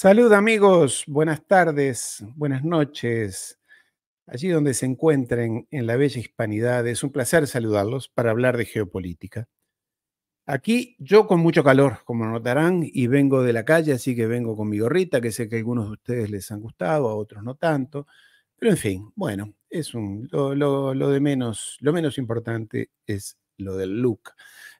Salud amigos, buenas tardes, buenas noches. Allí donde se encuentren en la bella hispanidad, es un placer saludarlos para hablar de geopolítica. Aquí yo con mucho calor, como notarán, y vengo de la calle, así que vengo con mi gorrita, que sé que a algunos de ustedes les han gustado, a otros no tanto. Pero en fin, bueno, es un, lo de menos, lo menos importante es lo del look.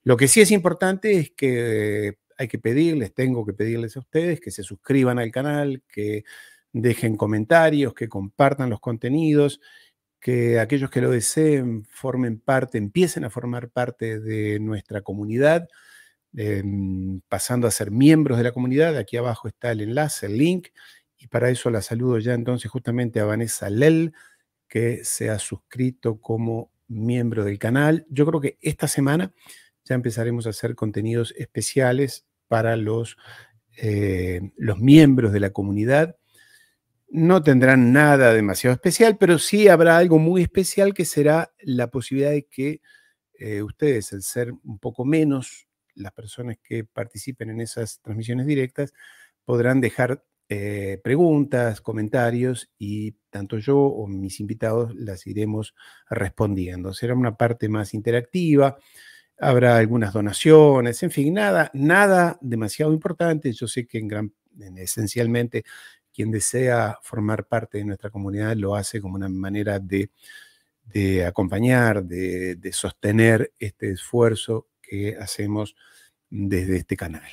Lo que sí es importante es que hay que pedirles, tengo que pedirles a ustedes que se suscriban al canal, que dejen comentarios, que compartan los contenidos, que aquellos que lo deseen formen parte, empiecen a formar parte de nuestra comunidad, em, pasando a ser miembros de la comunidad. Aquí abajo está el enlace, el link, y para eso la saludo ya entonces justamente a Vanessa Lel, que se ha suscrito como miembro del canal. Yo creo que esta semana ya empezaremos a hacer contenidos especiales para los, eh, los miembros de la comunidad. No tendrán nada demasiado especial, pero sí habrá algo muy especial que será la posibilidad de que eh, ustedes, al ser un poco menos las personas que participen en esas transmisiones directas, podrán dejar eh, preguntas, comentarios y tanto yo o mis invitados las iremos respondiendo. Será una parte más interactiva habrá algunas donaciones, en fin, nada, nada demasiado importante. Yo sé que en esencialmente quien desea formar parte de nuestra comunidad lo hace como una manera de, de acompañar, de, de, sostener este esfuerzo que hacemos desde este canal.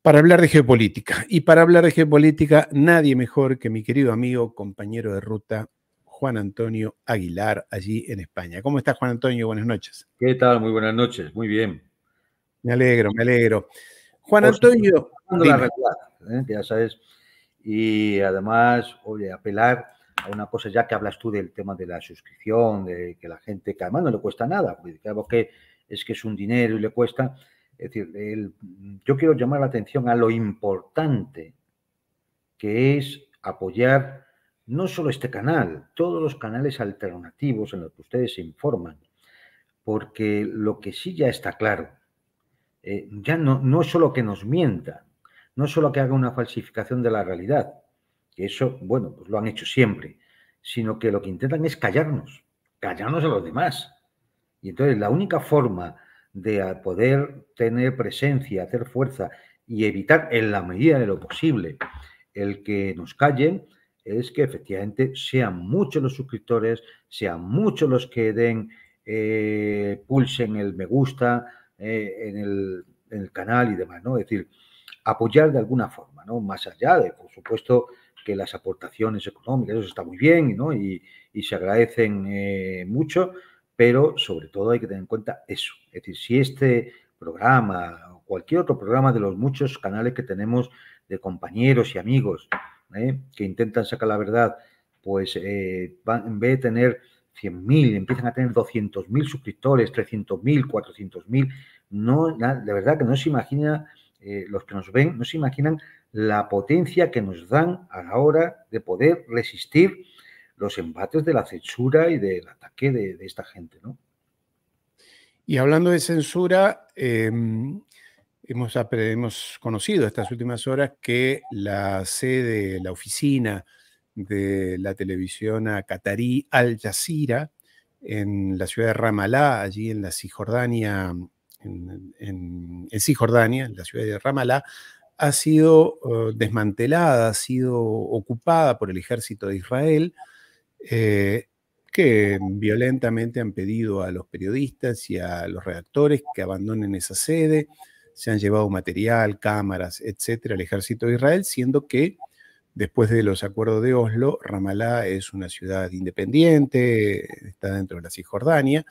Para hablar de geopolítica, y para hablar de geopolítica, nadie mejor que mi querido amigo, compañero de ruta, Juan Antonio Aguilar, allí en España. ¿Cómo estás, Juan Antonio? Buenas noches. ¿Qué tal? Muy buenas noches, muy bien. Me alegro, me alegro. Juan Antonio. ¿eh? Ya sabes. Y además, a apelar a una cosa, ya que hablas tú del tema de la suscripción, de que la gente, que además no le cuesta nada, porque que es que es un dinero y le cuesta. Es decir, yo quiero llamar la atención a lo importante que es apoyar no solo este canal, todos los canales alternativos en los que ustedes se informan, porque lo que sí ya está claro, eh, ya no, no es solo que nos mienta, no es solo que haga una falsificación de la realidad, que eso, bueno, pues lo han hecho siempre, sino que lo que intentan es callarnos, callarnos a los demás. Y entonces la única forma de poder tener presencia, hacer fuerza y evitar en la medida de lo posible el que nos callen, es que efectivamente sean muchos los suscriptores, sean muchos los que den, eh, pulsen el me gusta eh, en, el, canal y demás, ¿no? Es decir, apoyar de alguna forma, ¿no? Más allá de, por supuesto, que las aportaciones económicas, eso está muy bien, ¿no? Y, se agradecen eh, mucho, pero sobre todo hay que tener en cuenta eso. Es decir, si este programa o cualquier otro programa de los muchos canales que tenemos de compañeros y amigos, ¿eh? que intentan sacar la verdad, pues eh, van, en vez de tener 100.000, empiezan a tener 200.000 suscriptores, 300.000, 400.000. No, la, verdad que no se imagina, eh, los que nos ven, no se imaginan la potencia que nos dan a la hora de poder resistir los embates de la censura y del ataque de, esta gente, ¿no? Y hablando de censura, em, Hemos, conocido estas últimas horas que la sede, la oficina de la televisión a qatarí Al Jazeera en la ciudad de Ramallah, allí en la Cisjordania, en, en, en en la ciudad de Ramallah, ha sido eh, desmantelada, ha sido ocupada por el ejército de Israel, eh, que violentamente han pedido a los periodistas y a los redactores que abandonen esa sede se han llevado material, cámaras, etcétera, al ejército de Israel, siendo que después de los acuerdos de Oslo, Ramallah es una ciudad independiente, está dentro de la Cisjordania,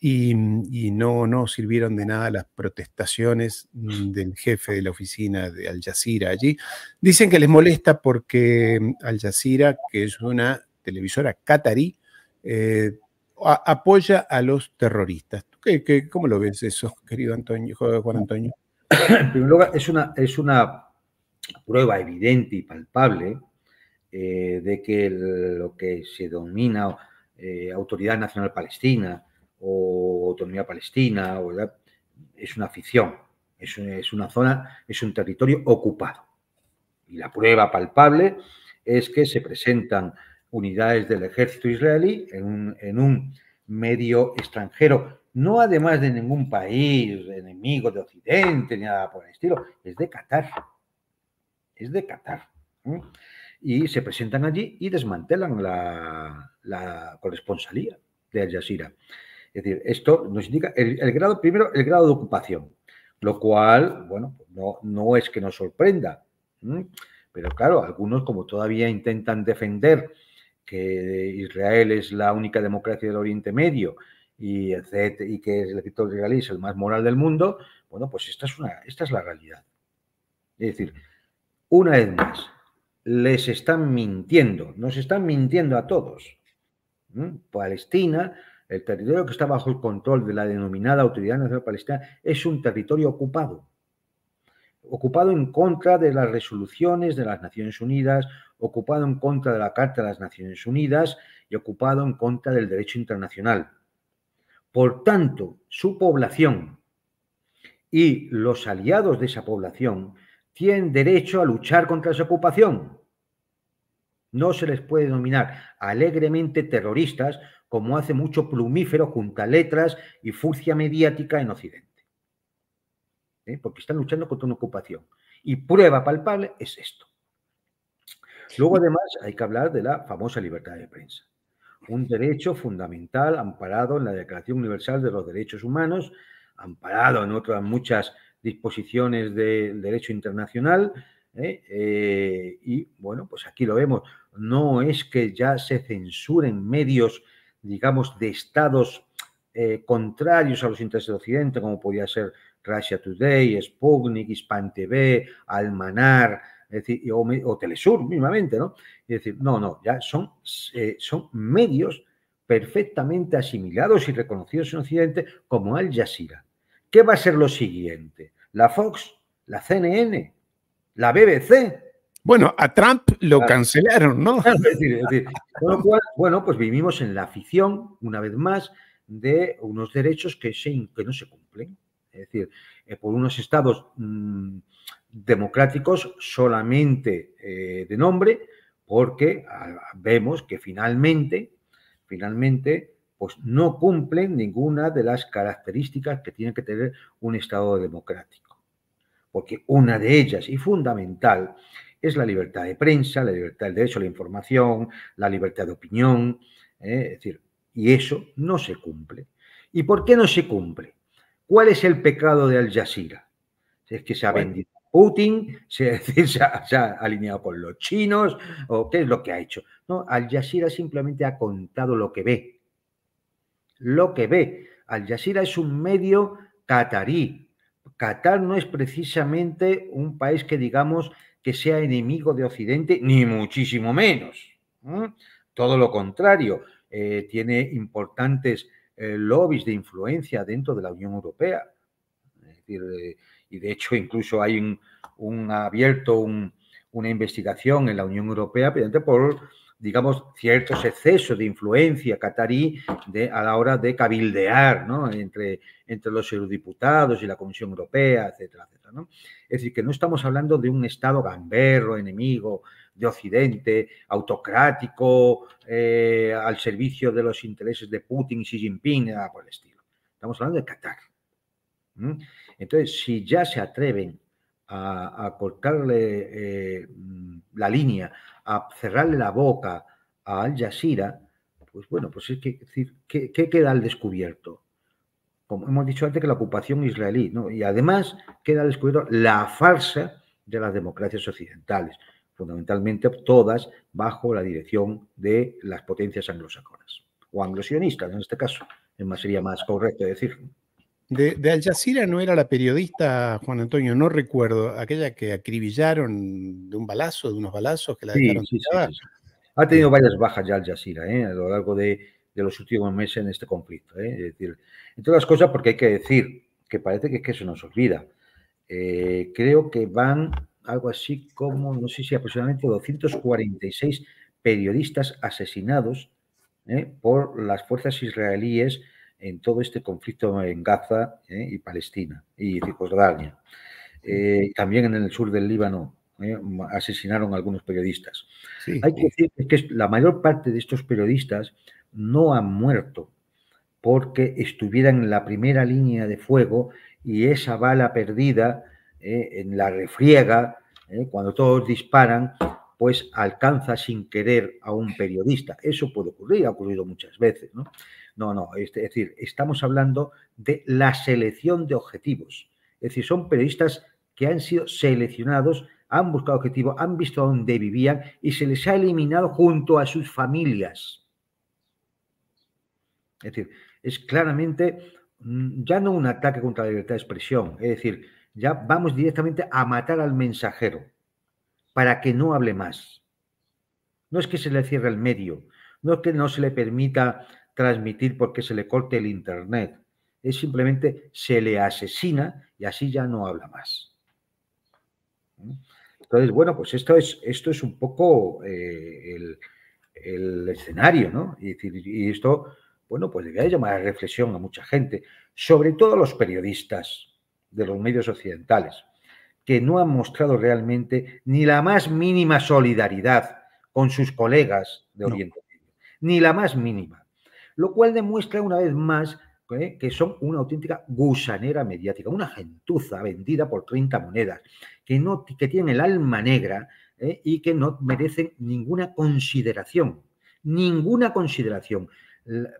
y, no, no sirvieron de nada las protestaciones del jefe de la oficina de Al Jazeera allí. Dicen que les molesta porque Al Jazeera, que es una televisora catarí, eh, apoya a los terroristas. ¿Qué, cómo lo ves eso, querido Antonio, Juan Antonio? En primer lugar, es una, es una prueba evidente y palpable eh, de que lo que se domina eh, Autoridad Nacional Palestina o Autonomía Palestina o, es una ficción, es, un, una zona, es un territorio ocupado. Y la prueba palpable es que se presentan unidades del ejército israelí en un, en un medio extranjero no además de ningún país enemigo de Occidente ni nada por el estilo, es de Qatar. Es de Qatar. Y se presentan allí y desmantelan la, corresponsalía de Al Jazeera. Es decir, esto nos indica el, grado, primero, el grado de ocupación, lo cual, bueno, pues no, no es que nos sorprenda. Pero claro, algunos como todavía intentan defender que Israel es la única democracia del Oriente Medio y, etcétera, y que el sector israelí es el más moral del mundo, bueno, pues esta es, una, esta es la realidad. Es decir, una vez más, les están mintiendo, nos están mintiendo a todos. Palestina, el territorio que está bajo el control de la denominada Autoridad Nacional Palestina, es un territorio ocupado. Ocupado en contra de las resoluciones de las Naciones Unidas, ocupado en contra de la Carta de las Naciones Unidas y ocupado en contra del derecho internacional. Por tanto, su población y los aliados de esa población tienen derecho a luchar contra esa ocupación. No se les puede denominar alegremente terroristas, como hace mucho plumífero junta letras y furcia mediática en Occidente. ¿Eh? Porque están luchando contra una ocupación. Y prueba palpable es esto. Luego, además, hay que hablar de la famosa libertad de prensa un derecho fundamental amparado en la Declaración Universal de los Derechos Humanos, amparado en otras muchas disposiciones del derecho internacional. ¿eh? Eh, y bueno, pues aquí lo vemos. No es que ya se censuren medios, digamos, de estados eh, contrarios a los intereses de Occidente, como podía ser Russia Today, Sputnik, Hispan TV, Almanar, es decir, o, Telesur mismamente, ¿no? Es decir, no, no, ya son, eh, son medios perfectamente asimilados y reconocidos en Occidente como Al Jazeera. ¿Qué va a ser lo siguiente? ¿La Fox? ¿La CNN? ¿La BBC? Bueno, a Trump lo cancelaron, ¿no? es decir, cual, bueno, pues vivimos en la afición, una vez más, de unos derechos que, se, que no se cumplen. Es decir, eh, por unos estados mm, democráticos solamente eh, de nombre, porque vemos que finalmente, finalmente, pues no cumplen ninguna de las características que tiene que tener un estado democrático. Porque una de ellas y fundamental es la libertad de prensa, la libertad del derecho a la información, la libertad de opinión, eh, es decir, y eso no se cumple. ¿Y por qué no se cumple? ¿Cuál es el pecado de Al Jazeera? Es que se ha vendido a Putin, se, ha, alineado con los chinos, o qué es lo que ha hecho. No, Al Jazeera simplemente ha contado lo que ve. Lo que ve. Al Jazeera es un medio catarí. Qatar no es precisamente un país que digamos que sea enemigo de Occidente, ni muchísimo menos. Todo lo contrario, eh, tiene importantes eh, lobbies de influencia dentro de la Unión Europea. Eh, y de hecho incluso hay un, abierto una investigación en la Unión Europea por, digamos, ciertos excesos de influencia catarí de, a la hora de cabildear entre, entre los eurodiputados y la Comisión Europea, etcétera, etcétera. Es decir, que no estamos hablando de un Estado gamberro, enemigo, de Occidente, autocrático, eh, al servicio de los intereses de Putin y Xi Jinping, nada por el estilo. Estamos hablando de Qatar. Entonces, si ya se atreven a, cortarle eh, la línea, a cerrarle la boca a Al Jazeera, pues bueno, pues es que, decir, ¿qué, queda al descubierto? como hemos dicho antes, que la ocupación israelí, ¿no? Y además queda al descubierto la farsa de las democracias occidentales fundamentalmente todas bajo la dirección de las potencias anglosajonas, o anglosionistas en este caso, más sería más correcto decir. De, Al Jazeera no era la periodista, Juan Antonio, no recuerdo, aquella que acribillaron de un balazo, de unos balazos que la dejaron Ha tenido varias bajas ya Al Jazeera ¿eh? a lo largo de, los últimos meses en este conflicto. ¿eh? Es decir, entre las cosas, porque hay que decir que parece que, es que se nos olvida. Eh, creo que van algo así como, no sé si aproximadamente 246 periodistas asesinados ¿eh? por las fuerzas israelíes en todo este conflicto en Gaza ¿eh? y Palestina y Jordania. Eh, también en el sur del Líbano asesinaron algunos periodistas. Hay que decir que la mayor parte de estos periodistas no han muerto porque estuvieran en la primera línea de fuego y esa bala perdida ¿eh? en la refriega, ¿eh? cuando todos disparan, pues alcanza sin querer a un periodista. Eso puede ocurrir, ha ocurrido muchas veces, ¿no? No, no, este, es decir, estamos hablando de la selección de objetivos. Es decir, son periodistas que han sido seleccionados, han buscado objetivos, han visto dónde vivían y se les ha eliminado junto a sus familias. Es decir, es claramente mm, ya no un ataque contra la libertad de expresión, es decir, ya vamos directamente a matar al mensajero para que no hable más. No es que se le cierre el medio, no es que no se le permita transmitir porque se le corte el Internet, es simplemente se le asesina y así ya no habla más. Entonces, bueno, pues esto es, esto es un poco eh, el, escenario, ¿no? Y, esto, bueno, pues debería llamar a reflexión a mucha gente, sobre todo a los periodistas, de los medios occidentales, que no han mostrado realmente ni la más mínima solidaridad con sus colegas de Oriente ni la más mínima, lo cual demuestra una vez más eh, que son una auténtica gusanera mediática, una gentuza vendida por 30 monedas, que, no, que tienen el alma negra eh, y que no merecen ninguna consideración, ninguna consideración.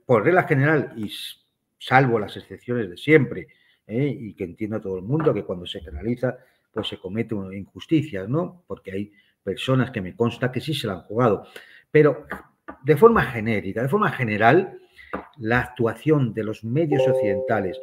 Por regla general, y salvo las excepciones de siempre, ¿eh? y que entienda todo el mundo que cuando se canaliza, pues se comete una injusticia, ¿no? Porque hay personas que me consta que sí se la han jugado. Pero de forma genérica, de forma general, la actuación de los medios occidentales,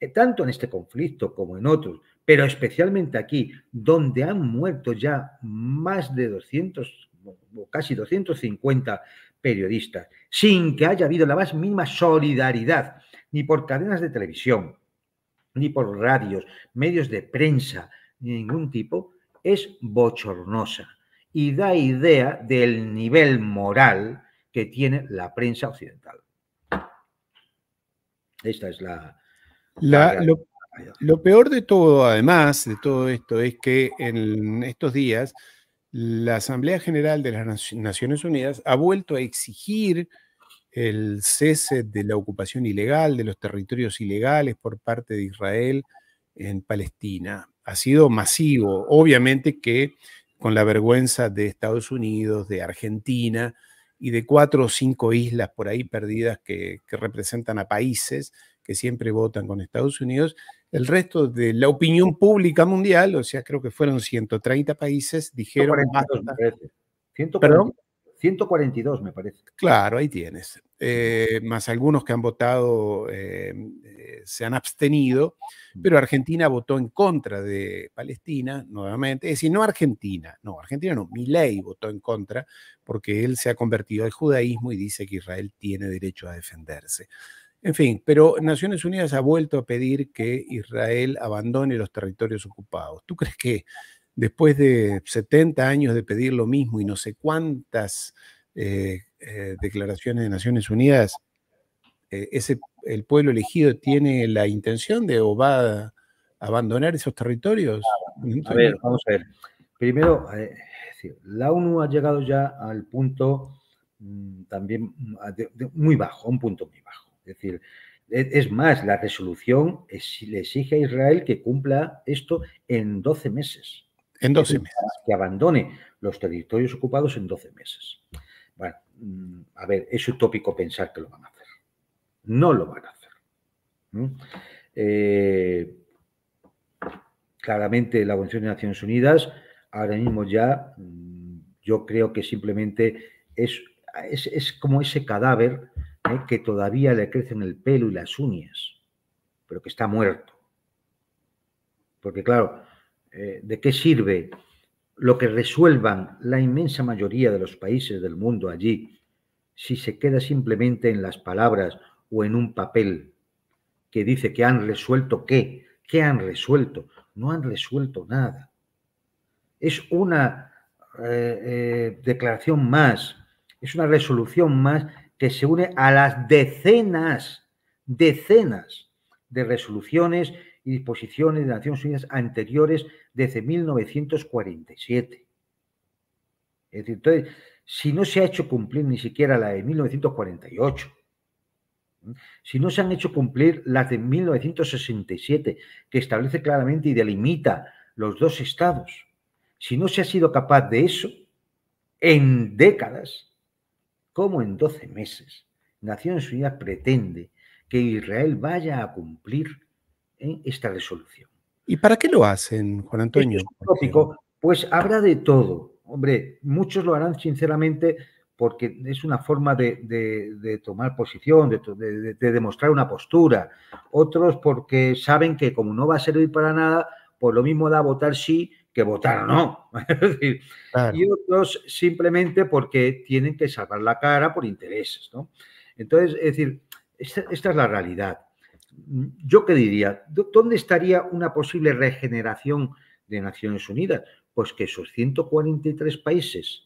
eh, tanto en este conflicto como en otros, pero especialmente aquí, donde han muerto ya más de 200 o casi 250 periodistas, sin que haya habido la más mínima solidaridad, ni por cadenas de televisión, ni por radios, medios de prensa ni ningún tipo, es bochornosa y da idea del nivel moral que tiene la prensa occidental. Esta es la... lo, peor de todo, además de todo esto, es que en estos días la Asamblea General de las Naciones Unidas ha vuelto a exigir el cese de la ocupación ilegal de los territorios ilegales por parte de Israel en Palestina. Ha sido masivo, obviamente que con la vergüenza de Estados Unidos, de Argentina y de cuatro o cinco islas por ahí perdidas que, representan a países que siempre votan con Estados Unidos, el resto de la opinión pública mundial, o sea, creo que fueron 130 países, dijeron... ¿Perdón? 142, me parece. Claro, ahí tienes. Eh, más algunos que han votado eh, eh, se han abstenido, pero Argentina votó en contra de Palestina nuevamente. Es decir, no Argentina, no, Argentina no, Milei votó en contra porque él se ha convertido al judaísmo y dice que Israel tiene derecho a defenderse. En fin, pero Naciones Unidas ha vuelto a pedir que Israel abandone los territorios ocupados. ¿Tú crees que después de 70 años de pedir lo mismo y no sé cuántas eh, eh, declaraciones de Naciones Unidas, eh, ese, el pueblo elegido tiene la intención de o va a abandonar esos territorios? A ver, vamos a ver. Primero, la ONU ha llegado ya al punto mm, también mm, muy bajo, a un punto muy bajo. Es decir, e, es más, la resolución le exige a Israel que cumpla esto en 12 meses. En 12 meses. Que abandone los territorios ocupados en 12 meses. Bueno, mm, a ver, es utópico pensar que lo van a hacer. No lo van a hacer. Eh, claramente la Convención de Naciones Unidas ahora mismo ya mm, yo creo que simplemente es, es, como ese cadáver que todavía le crecen el pelo y las uñas, pero que está muerto. Porque claro, eh, ¿de qué sirve lo que resuelvan la inmensa mayoría de los países del mundo allí si se queda simplemente en las palabras o en un papel que dice que han resuelto qué? ¿Qué han resuelto? No han resuelto nada. Es una eh, eh, declaración más, es una resolución más que se une a las decenas, decenas de resoluciones disposiciones de Naciones Unidas anteriores desde 1947. Es decir, entonces, si no se ha hecho cumplir ni siquiera la de 1948, si no se han hecho cumplir las de 1967, que establece claramente y delimita los dos estados, si no se ha sido capaz de eso, en décadas, como en 12 meses, Naciones Unidas pretende que Israel vaya a cumplir esta resolución. ¿Y para qué lo hacen, Juan Antonio? pues habla de todo. Hombre, muchos lo harán sinceramente porque es una forma de, tomar posición, de, demostrar una postura. Otros porque saben que como no va a servir para nada, pues lo mismo da votar sí que votar no. Y otros simplemente porque tienen que salvar la cara por intereses. ¿no? Entonces, es decir, esta es la realidad yo qué diría, ¿dónde estaría una posible regeneración de Naciones Unidas? Pues que esos 143 países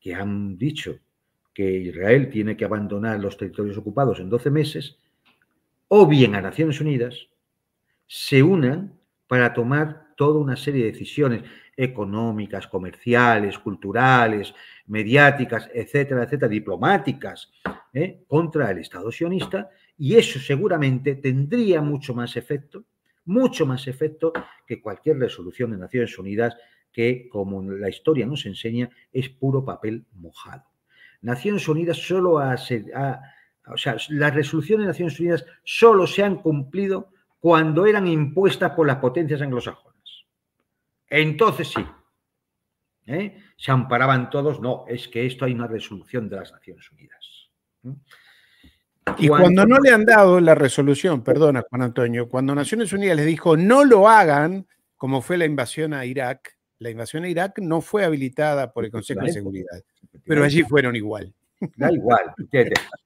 que han dicho que Israel tiene que abandonar los territorios ocupados en 12 meses, o bien a Naciones Unidas, se unan para tomar toda una serie de decisiones económicas, comerciales, culturales, mediáticas, etcétera, etcétera, diplomáticas, ¿eh? contra el Estado sionista y eso seguramente tendría mucho más efecto, mucho más efecto que cualquier resolución de Naciones Unidas que, como la historia nos enseña, es puro papel mojado. Naciones Unidas solo ha, o sea, las resoluciones de Naciones Unidas solo se han cumplido cuando eran impuestas por las potencias anglosajonas. Entonces sí. ¿eh? Se amparaban todos, no, es que esto hay una resolución de las Naciones Unidas. ¿eh? Y cuando no le han dado la resolución, perdona Juan Antonio, cuando Naciones Unidas les dijo no lo hagan, como fue la invasión a Irak, la invasión a Irak no fue habilitada por el Consejo de Seguridad, pero allí fueron igual. Da igual,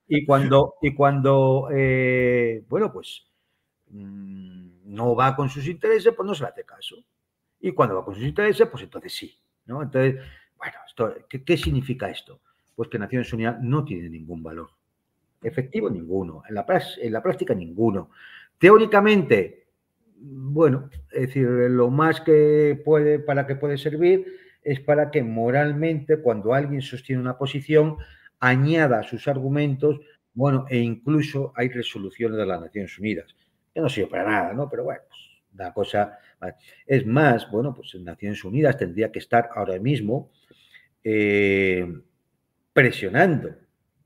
Y cuando, y cuando eh, bueno, pues mm, no va con sus intereses, pues no se le hace caso. Y cuando va con sus intereses, pues entonces sí. ¿no? Entonces, bueno, ¿qué significa esto? Pues que Naciones Unidas no tiene ningún valor Efectivo ninguno. En la, en la práctica ninguno. Teóricamente, bueno, es decir, lo más que puede, para que puede servir es para que moralmente, cuando alguien sostiene una posición, añada sus argumentos, bueno, e incluso hay resoluciones de las Naciones Unidas, que no sirve para nada, ¿no? Pero bueno, la pues, cosa. Es más, bueno, pues Naciones Unidas tendría que estar ahora mismo eh, presionando,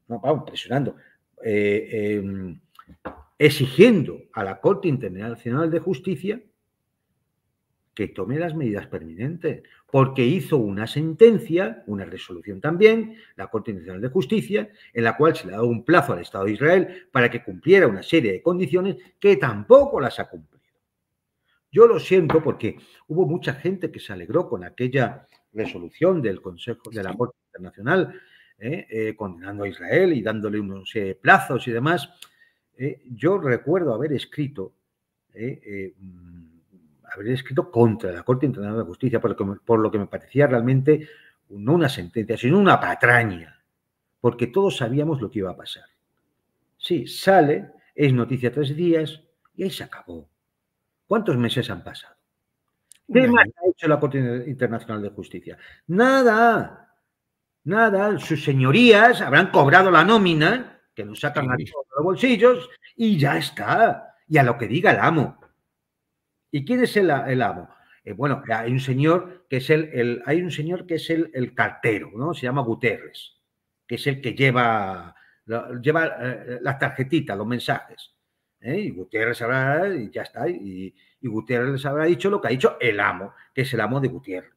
no, vamos, presionando, eh, em, exigiendo a la Corte Internacional de Justicia que tome las medidas permanentes, porque hizo una sentencia, una resolución también, la Corte Internacional de Justicia, en la cual se le ha dado un plazo al Estado de Israel para que cumpliera una serie de condiciones que tampoco las ha cumplido. Yo lo siento porque hubo mucha gente que se alegró con aquella resolución del Consejo de la Corte Internacional ¿eh? Eh, condenando a Israel y dándole unos eh, plazos y demás. yo recuerdo haber escrito mm, haber escrito contra la Corte Internacional de Justicia, por lo, que, me parecía realmente no una sentencia, sino una patraña, porque todos sabíamos lo que iba a pasar. Sí, sale, es noticia tres días y ahí se acabó. ¿Cuántos meses han pasado? ¿Qué ha hecho la Corte Internacional de Justicia? Nada nada, sus señorías habrán cobrado la nómina, que nos sacan a los bolsillos, y ya está. Y a lo que diga el amo. ¿Y quién es el, amo? Eh, bueno, hay un señor que es el, el hay un señor que es el, cartero, ¿no? Se llama Guterres, que es el que lleva, lleva eh, las tarjetitas, los mensajes. ¿Eh? Y Gutiérrez habrá, y ya está, y, y Gutiérrez habrá dicho lo que ha dicho el amo, que es el amo de Gutiérrez.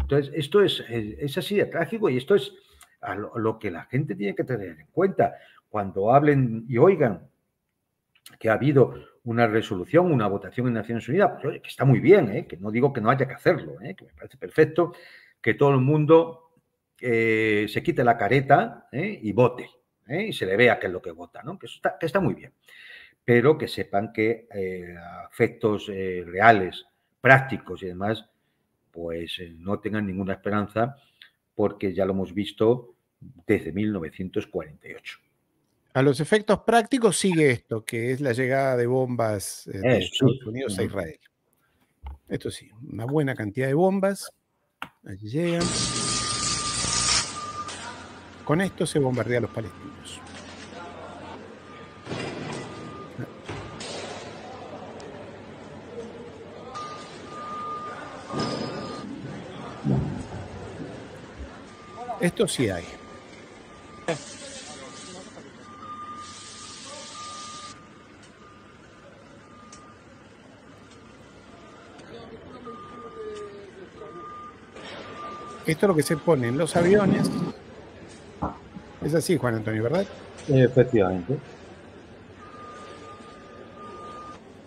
Entonces, esto es, así de trágico y esto es lo, que la gente tiene que tener en cuenta cuando hablen y oigan que ha habido una resolución, una votación en Naciones Unidas, pues, que está muy bien, ¿eh? que no digo que no haya que hacerlo, ¿eh? que me parece perfecto, que todo el mundo eh, se quite la careta y vote, y se le vea qué es lo que vota, que, está, que está muy bien, pero que sepan que efectos reales, prácticos y demás, pues eh, no tengan ninguna esperanza porque ya lo hemos visto desde 1948. A los efectos prácticos sigue esto, que es la llegada de bombas eh, de Estados Unidos a Israel. Esto sí, una buena cantidad de bombas. Allí llegan. Con esto se bombardea a los palestinos. Esto sí hay. Esto es lo que se pone en los aviones. Es así, Juan Antonio, ¿verdad? Efectivamente.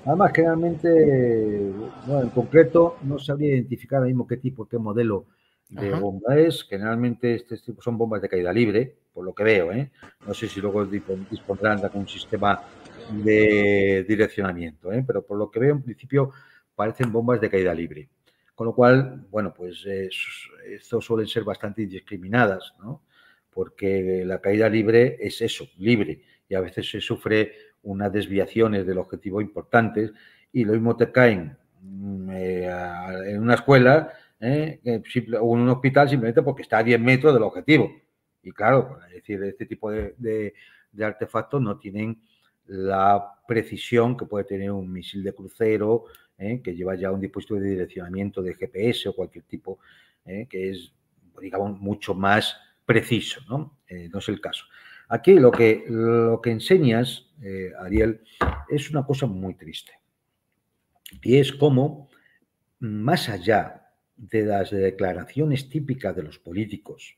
Además, generalmente, bueno, en concreto, no sabría identificar mismo qué tipo, qué modelo de bombas. Generalmente este tipo son bombas de caída libre, por lo que veo. ¿eh? No sé si luego dispondrán de algún sistema de direccionamiento, ¿eh? pero por lo que veo en principio parecen bombas de caída libre. Con lo cual, bueno, pues eh, estos suelen ser bastante indiscriminadas, ¿no? porque la caída libre es eso, libre, y a veces se sufre unas desviaciones del objetivo importantes y lo mismo te caen mm, en una escuela ¿eh? un hospital simplemente porque está a 10 metros del objetivo. Y claro, pues, es decir, este tipo de, artefactos no tienen la precisión que puede tener un misil de crucero, ¿eh? que lleva ya un dispositivo de direccionamiento de GPS o cualquier tipo, ¿eh? que es, digamos, mucho más preciso, ¿no? es el caso. Aquí lo que, lo que enseñas, Ariel, es una cosa muy triste. Y es como más allá de las declaraciones típicas de los políticos,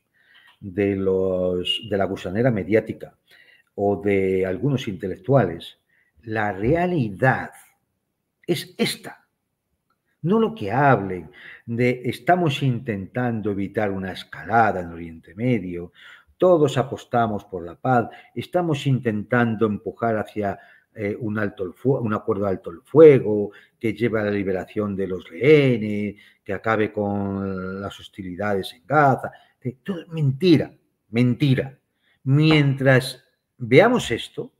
de, los, de la gusanera mediática o de algunos intelectuales, la realidad es esta. No lo que hablen de estamos intentando evitar una escalada en Oriente Medio, todos apostamos por la paz, estamos intentando empujar hacia eh, un, alto un acuerdo alto el fuego, que lleve a la liberación de los rehenes, que acabe con las hostilidades en Gaza. Eh, todo mentira, mentira. Mientras veamos esto,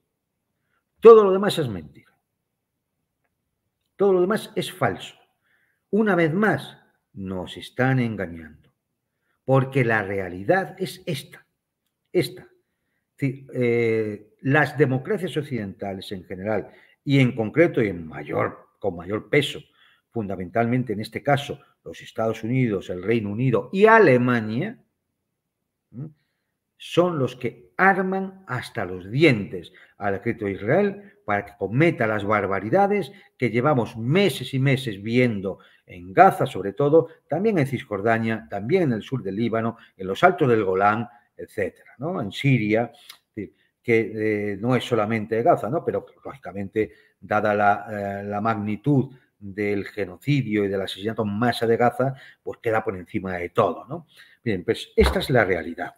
todo lo demás es mentira. Todo lo demás es falso. Una vez más, nos están engañando, porque la realidad es esta, esta. Es eh, las democracias occidentales en general y en concreto y en mayor, con mayor peso, fundamentalmente en este caso los Estados Unidos, el Reino Unido y Alemania, son los que arman hasta los dientes al decreto de Israel para que cometa las barbaridades que llevamos meses y meses viendo en Gaza, sobre todo, también en Cisjordania, también en el sur del Líbano, en los altos del Golán, etcétera, ¿no? en Siria, que eh, no es solamente Gaza, ¿no? Pero lógicamente, dada eh, la, magnitud del genocidio y del asesinato en masa de Gaza, pues queda por encima de todo, ¿no? Bien, pues esta es la realidad.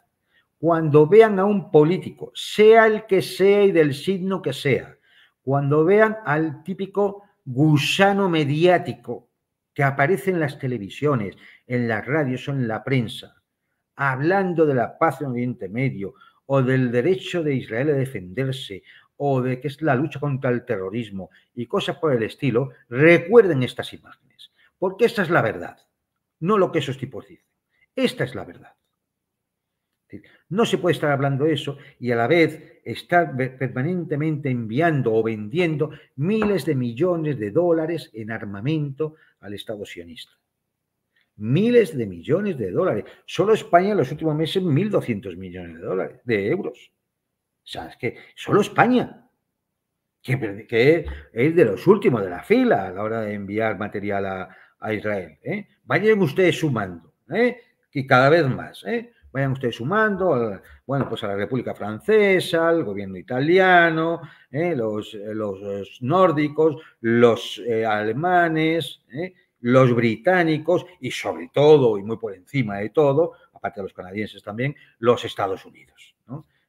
Cuando vean a un político, sea el que sea y del signo que sea, cuando vean al típico gusano mediático que aparece en las televisiones, en las radios o en la prensa, hablando de la paz en Oriente Medio, o del derecho de Israel a defenderse, o de que es la lucha contra el terrorismo y cosas por el estilo, recuerden estas imágenes, porque esta es la verdad, no lo que esos tipos dicen. Esta es la verdad. No se puede estar hablando eso y a la vez estar permanentemente enviando o vendiendo miles de millones de dólares en armamento al Estado sionista miles de millones de dólares. Solo España en los últimos meses 1.200 millones de dólares, de euros. sabes que solo España, que, es de los últimos de la fila a la hora de enviar material a, Israel. ¿eh? Vayan ustedes sumando, ¿eh? y cada vez más. ¿eh? Vayan ustedes sumando, a, bueno, pues a la República Francesa, al gobierno italiano, los, los, nórdicos, los alemanes, los británicos y sobre todo, y muy por encima de todo, aparte de los canadienses también, los Estados Unidos.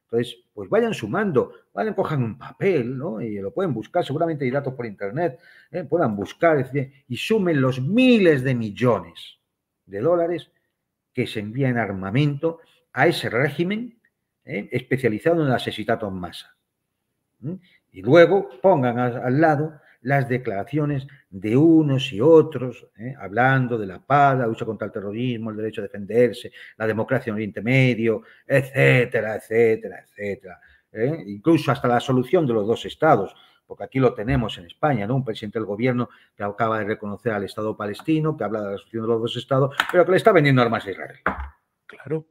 Entonces, pues vayan sumando, vayan, cojan un papel, ¿no? Y lo pueden buscar, seguramente hay datos por internet, ¿eh? puedan buscar y sumen los miles de millones de dólares que se envían en armamento a ese régimen ¿eh? especializado en el asesinato en masa. Y luego pongan al lado las declaraciones de unos y otros, ¿eh? hablando de la paz, la lucha contra el terrorismo, el derecho a defenderse, la democracia en Oriente Medio, etcétera, etcétera, etcétera. ¿eh? Incluso hasta la solución de los dos estados, porque aquí lo tenemos en España, ¿no? Un presidente del gobierno que acaba de reconocer al Estado palestino, que habla de la solución de los dos estados, pero que le está vendiendo armas a Israel. Claro.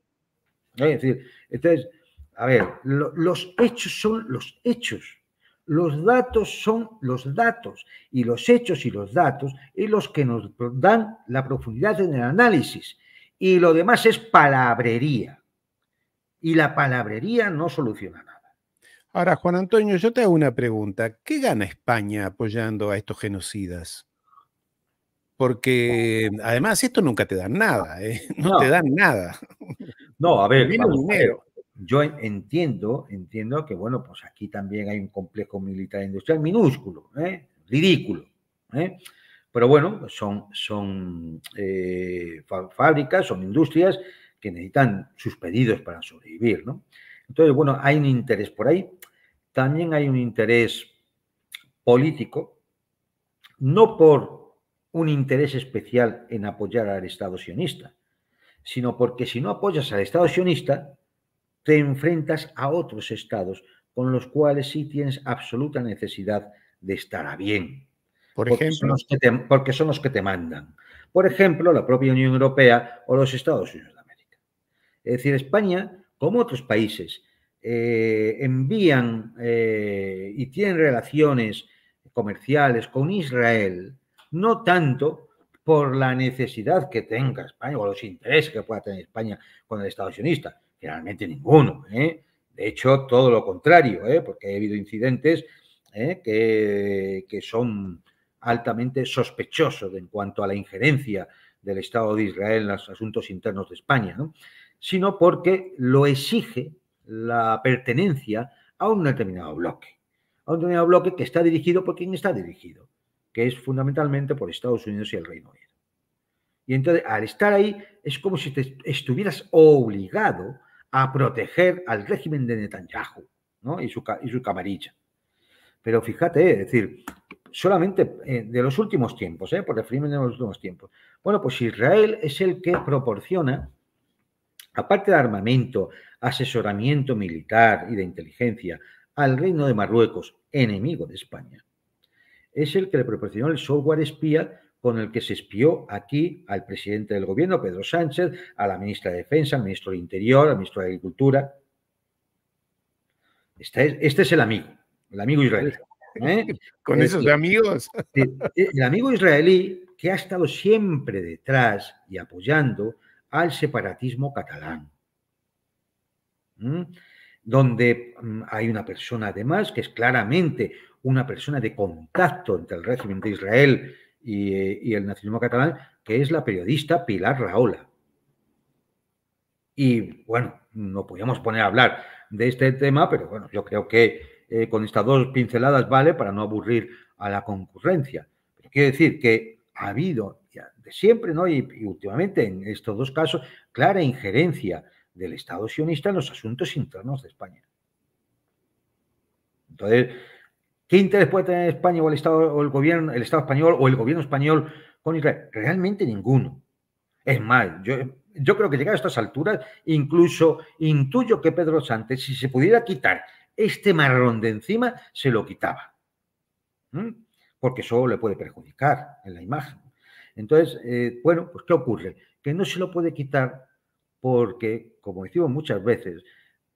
¿Eh? Es decir, entonces, a ver, los hechos son los hechos. Los datos son los datos y los hechos y los datos es los que nos dan la profundidad en el análisis. Y lo demás es palabrería. Y la palabrería no soluciona nada. Ahora, Juan Antonio, yo te hago una pregunta. ¿Qué gana España apoyando a estos genocidas? Porque además esto nunca te da nada, ¿eh? no, te dan nada. No, a ver, el dinero yo entiendo, entiendo que, bueno, pues aquí también hay un complejo militar e industrial minúsculo, ¿eh? ridículo. ¿eh? Pero bueno, pues son, son eh, fábricas, son industrias que necesitan sus pedidos para sobrevivir, Entonces, bueno, hay un interés por ahí. También hay un interés político, no por un interés especial en apoyar al Estado sionista, sino porque si no apoyas al Estado sionista, te enfrentas a otros estados con los cuales sí tienes absoluta necesidad de estar a bien. Por porque ejemplo. Son los que te, porque son los que te mandan. Por ejemplo, la propia Unión Europea o los Estados Unidos de América. Es decir, España, como otros países, eh, envían eh, y tienen relaciones comerciales con Israel, no tanto por la necesidad que tenga España o los intereses que pueda tener España con el Estado sionista, generalmente ninguno. ¿eh? De hecho, todo lo contrario, ¿eh? porque ha habido incidentes ¿eh? que, son altamente sospechosos en cuanto a la injerencia del Estado de Israel en los asuntos internos de España, sino porque lo exige la pertenencia a un determinado bloque, a un determinado bloque que está dirigido por quien está dirigido, que es fundamentalmente por Estados Unidos y el Reino Unido. Y entonces, al estar ahí, es como si te estuvieras obligado a proteger al régimen de Netanyahu ¿no? y, su, y su camarilla. Pero fíjate, es decir, solamente eh, de los últimos tiempos, ¿eh? por referirme de los últimos tiempos. Bueno, pues Israel es el que proporciona, aparte de armamento, asesoramiento militar y de inteligencia, al reino de Marruecos, enemigo de España, es el que le proporcionó el software espía con el que se espió aquí al presidente del gobierno, Pedro Sánchez, a la ministra de Defensa, al ministro de Interior, al ministro de Agricultura. Este es, este el amigo, el amigo israelí. ¿eh? Con esos amigos. El, amigo israelí que ha estado siempre detrás y apoyando al separatismo catalán. donde mm, hay una persona además que es claramente una persona de contacto entre el régimen de Israel eh, y, el nacionalismo catalán, que es la periodista Pilar Raola Y bueno, no podíamos poner a hablar de este tema, pero bueno, yo creo que eh, con estas dos pinceladas vale para no aburrir a la concurrencia. quiero decir que ha habido de siempre, ¿no? Y, y, últimamente en estos dos casos, clara injerencia del Estado sionista en los asuntos internos de España. Entonces, ¿Qué interés puede tener España o el Estado, o el gobierno, el Estado español o el gobierno español con Israel? Realmente ninguno. Es mal. yo, creo que llegado a estas alturas, incluso intuyo que Pedro Sánchez, si se pudiera quitar este marrón de encima, se lo quitaba. Porque eso le puede perjudicar en la imagen. Entonces, eh, bueno, pues ¿qué ocurre? Que no se lo puede quitar porque, como decimos muchas veces,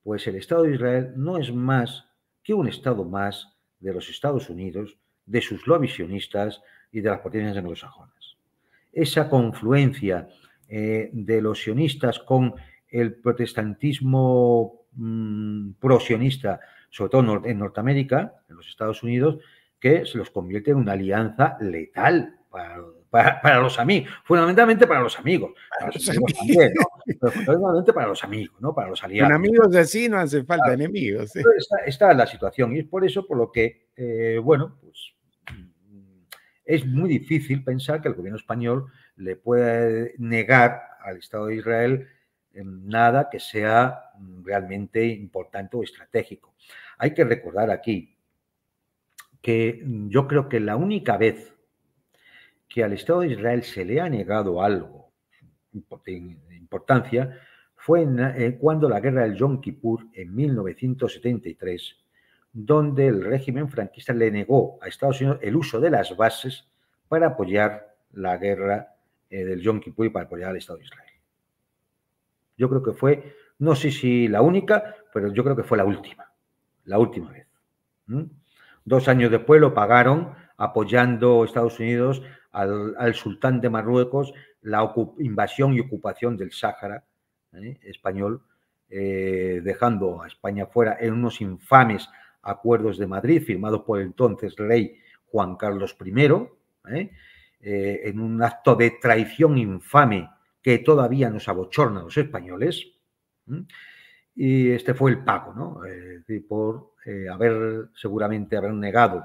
pues el Estado de Israel no es más que un Estado más de los Estados Unidos, de sus lobbies sionistas y de las potencias anglosajonas. Esa confluencia eh, de los sionistas con el protestantismo pro mm, prosionista, sobre todo en Norteamérica, en los Estados Unidos, que se los convierte en una alianza letal para, para, los amigos, fundamentalmente para los amigos. Para los amigos también, fundamentalmente para los amigos, ¿no? Para los aliados. Con amigos así no hace falta enemigos. ¿eh? Esta es la situación y es por eso por lo que, eh, bueno, pues mm, es muy difícil pensar que el gobierno español le pueda eh, negar al Estado de Israel nada que sea mm, realmente importante o estratégico. Hay que recordar aquí que mm, yo creo que la única vez que al Estado de Israel se le ha negado algo de importancia fue eh, cuando la guerra del Yom Kippur en 1973, donde el régimen franquista le negó a Estados Unidos el uso de las bases para apoyar la guerra eh, del Yom Kippur y para apoyar al Estado de Israel. Yo creo que fue, no sé si la única, pero yo creo que fue la última, la última vez. Dos años después lo pagaron apoyando Estados Unidos al, sultán de Marruecos la invasión y ocupación del Sáhara ¿eh? español, eh, dejando a España fuera en unos infames acuerdos de Madrid firmados por el entonces rey Juan Carlos I, ¿eh? en un acto de traición infame que todavía nos abochorna a los españoles. Y este fue el pago, ¿no? por haber seguramente haber negado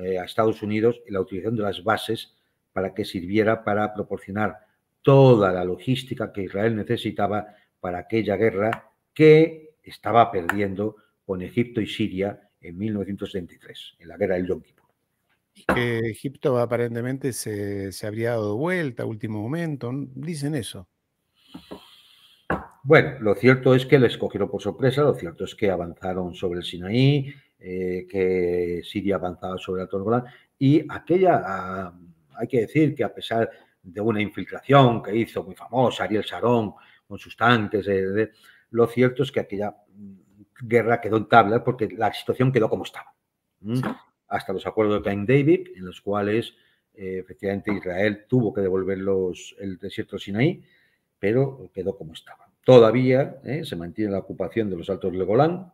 eh, a Estados Unidos la utilización de las bases para que sirviera para proporcionar toda la logística que Israel necesitaba para aquella guerra que estaba perdiendo con Egipto y Siria en 1973, en la guerra del Yom Kippur. Y que Egipto aparentemente se, se habría dado vuelta a último momento, dicen eso. Bueno, lo cierto es que les escogieron por sorpresa, lo cierto es que avanzaron sobre el Sinaí, eh, que Siria avanzaba sobre el Alto Golán. Y aquella, ah, hay que decir que a pesar de una infiltración que hizo muy famosa Ariel Sharon con sus tanques, eh, lo cierto es que aquella mm, guerra quedó en tabla porque la situación quedó como estaba. Hasta los acuerdos de Camp David, en los cuales eh, efectivamente Israel tuvo que devolver el desierto Sinaí, pero quedó como estaba. Todavía se mantiene la ocupación de los Altos del Golán,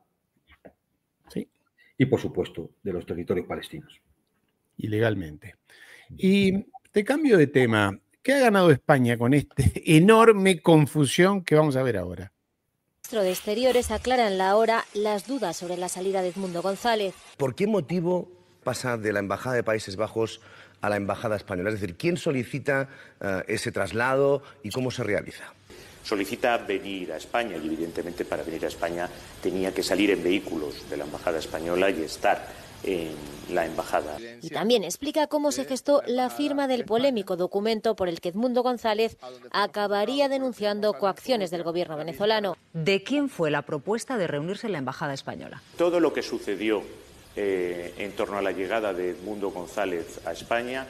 y, por supuesto, de los territorios palestinos. Ilegalmente. Y de cambio de tema. ¿Qué ha ganado España con esta enorme confusión que vamos a ver ahora? El ministro de Exteriores aclara en la hora las dudas sobre la salida de Edmundo González. ¿Por qué motivo pasa de la Embajada de Países Bajos a la Embajada Española? Es decir, ¿quién solicita eh, ese traslado y cómo se realiza? solicita venir a España y evidentemente para venir a España tenía que salir en vehículos de la Embajada Española y estar en la embajada. Y también explica cómo se gestó la firma del polémico documento por el que Edmundo González acabaría denunciando coacciones del gobierno venezolano. ¿De quién fue la propuesta de reunirse en la embajada española? Todo lo que sucedió eh, en torno a la llegada de Edmundo González a España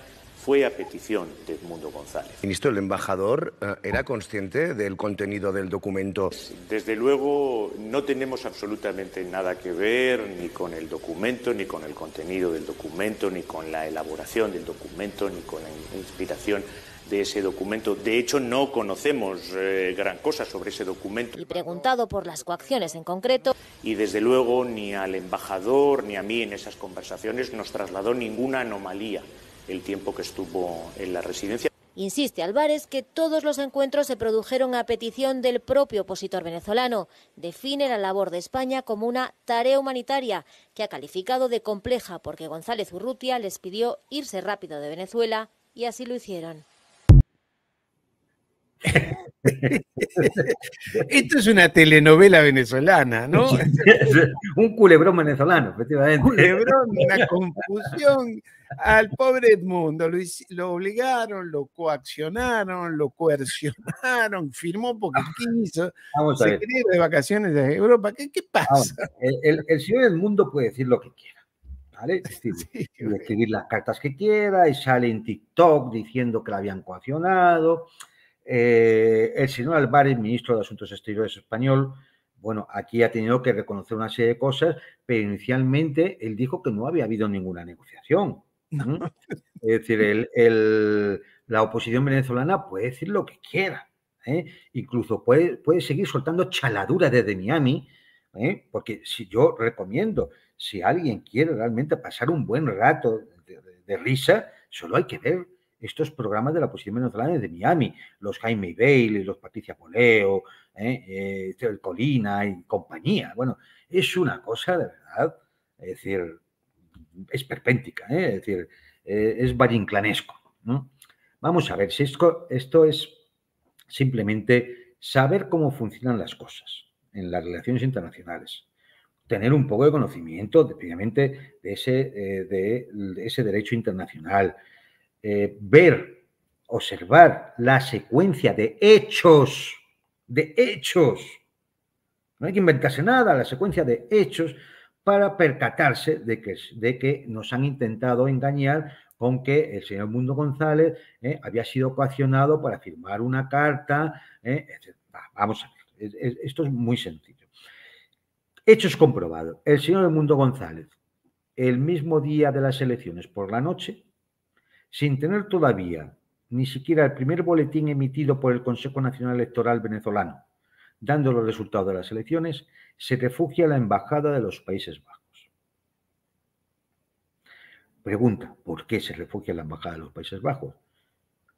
fue a petición de Edmundo González. Ministro, ¿el embajador eh, era consciente del contenido del documento? Desde luego no tenemos absolutamente nada que ver ni con el documento, ni con el contenido del documento, ni con la elaboración del documento, ni con la inspiración de ese documento. De hecho, no conocemos eh, gran cosa sobre ese documento. Y preguntado por las coacciones en concreto. Y desde luego ni al embajador ni a mí en esas conversaciones nos trasladó ninguna anomalía el tiempo que estuvo en la residencia. Insiste Álvarez que todos los encuentros se produjeron a petición del propio opositor venezolano. Define la labor de España como una tarea humanitaria que ha calificado de compleja porque González Urrutia les pidió irse rápido de Venezuela y así lo hicieron. Esto es una telenovela venezolana, ¿no? un culebrón venezolano, efectivamente. Culebrón, una confusión. Al pobre Edmundo lo, obligaron, lo coaccionaron, lo coercionaron, firmó porque ah, quiso. se cree de vacaciones de Europa. ¿Qué, pasa? el, el, señor Edmundo puede decir lo que quiera. ¿Vale? escribir las cartas que quiera, y sale en TikTok diciendo que la habían coaccionado, eh, el señor Álvarez, ministro de Asuntos Exteriores español, bueno, aquí ha tenido que reconocer una serie de cosas, pero inicialmente él dijo que no había habido ninguna negociación. Es decir, la oposición venezolana puede decir lo que quiera, ¿eh? incluso puede, seguir soltando chaladuras desde Miami, ¿eh? porque si yo recomiendo, si alguien quiere realmente pasar un buen rato de risa, solo hay que ver estos programas de la posición venezolana de Miami, los Jaime Bailey, los Patricia Poleo, el ¿eh? eh, Colina y compañía. Bueno, es una cosa de verdad, es decir, es perpéntica, ¿eh? es decir, es barinclanesco. Vamos a ver, si esto, es simplemente saber cómo funcionan las cosas en las relaciones internacionales tener un poco de conocimiento, definitivamente, de ese, de ese derecho internacional, eh, ver, observar la secuencia de hechos, de hechos. No hay que inventarse nada, la secuencia de hechos para percatarse de que, de que nos han intentado engañar con que el señor Mundo González eh, había sido coaccionado para firmar una carta. Eh, vamos a ver, esto es muy sencillo. Hechos comprobados. El señor Mundo González, el mismo día de las elecciones por la noche, sin tener todavía ni siquiera el primer boletín emitido por el Consejo Nacional Electoral venezolano, dando los resultados de las elecciones, se refugia la Embajada de los Países Bajos. Pregunta, ¿por qué se refugia la Embajada de los Países Bajos?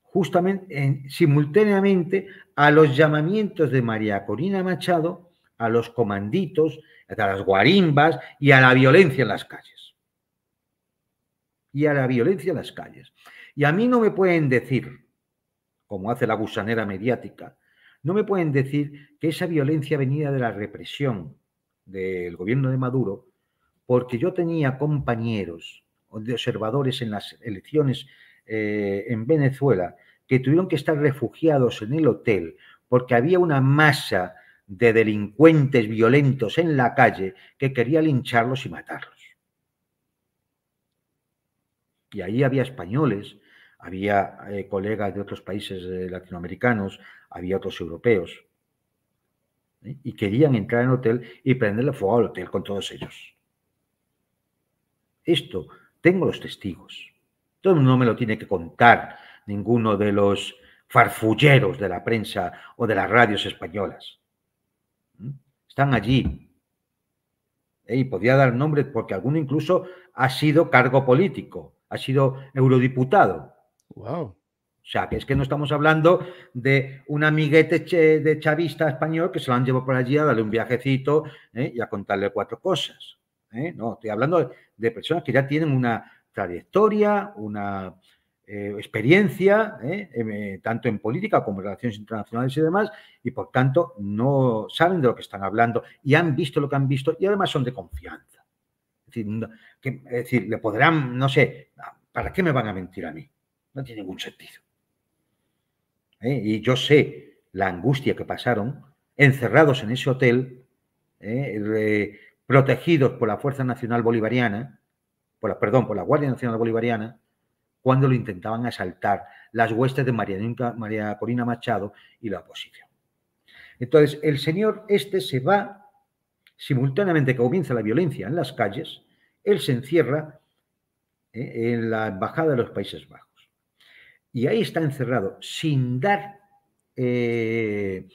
Justamente, simultáneamente a los llamamientos de María Corina Machado a los comanditos, a las guarimbas y a la violencia en las calles y a la violencia en las calles. Y a mí no me pueden decir, como hace la gusanera mediática, no me pueden decir que esa violencia venía de la represión del gobierno de Maduro, porque yo tenía compañeros de observadores en las elecciones eh, en Venezuela que tuvieron que estar refugiados en el hotel porque había una masa de delincuentes violentos en la calle que quería lincharlos y matarlos y ahí había españoles, había eh, colegas de otros países eh, latinoamericanos, había otros europeos, ¿eh? y querían entrar en el hotel y prenderle fuego al hotel con todos ellos. Esto, tengo los testigos. Todo no me lo tiene que contar ninguno de los farfulleros de la prensa o de las radios españolas. Están allí. Y podría dar nombre porque alguno incluso ha sido cargo político ha sido eurodiputado. O sea, que es que no estamos hablando de un amiguete de chavista español que se lo han llevado por allí a darle un viajecito ¿eh? y a contarle cuatro cosas. ¿eh? No, estoy hablando de personas que ya tienen una trayectoria, una eh, experiencia, tanto en política como en relaciones internacionales y demás, y por tanto no saben de lo que están hablando y han visto lo que han visto y además son de confianza. Es decir, le podrán, no sé, ¿para qué me van a mentir a mí? No tiene ningún sentido. ¿Eh? Y yo sé la angustia que pasaron encerrados en ese hotel, ¿eh? protegidos por la Fuerza Nacional Bolivariana, por la, perdón, por la Guardia Nacional Bolivariana, cuando lo intentaban asaltar las huestes de María, María Corina Machado y la oposición. Entonces, el señor este se va simultáneamente que comienza la violencia en las calles, él se encierra eh, en la Embajada de los Países Bajos. Y ahí está encerrado sin dar eh,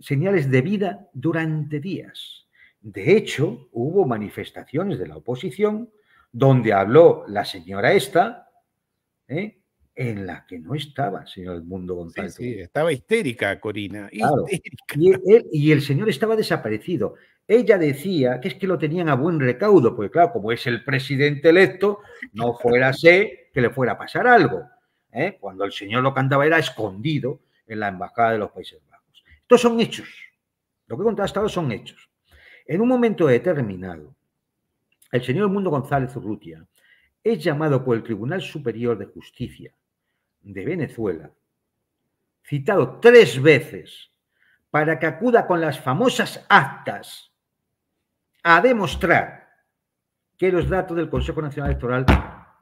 señales de vida durante días. De hecho, hubo manifestaciones de la oposición donde habló la señora esta, eh, en la que no estaba, señor mundo González. Sí, estaba histérica, Corina. y el señor estaba desaparecido ella decía que es que lo tenían a buen recaudo, porque claro, como es el presidente electo, no fuera sé que le fuera a pasar algo. ¿eh? Cuando el señor lo cantaba era escondido en la Embajada de los Países Bajos. Estos son hechos. Lo que he contado son hechos. En un momento determinado, el señor Mundo González Urrutia es llamado por el Tribunal Superior de Justicia de Venezuela, citado tres veces para que acuda con las famosas actas a demostrar que los datos del Consejo Nacional Electoral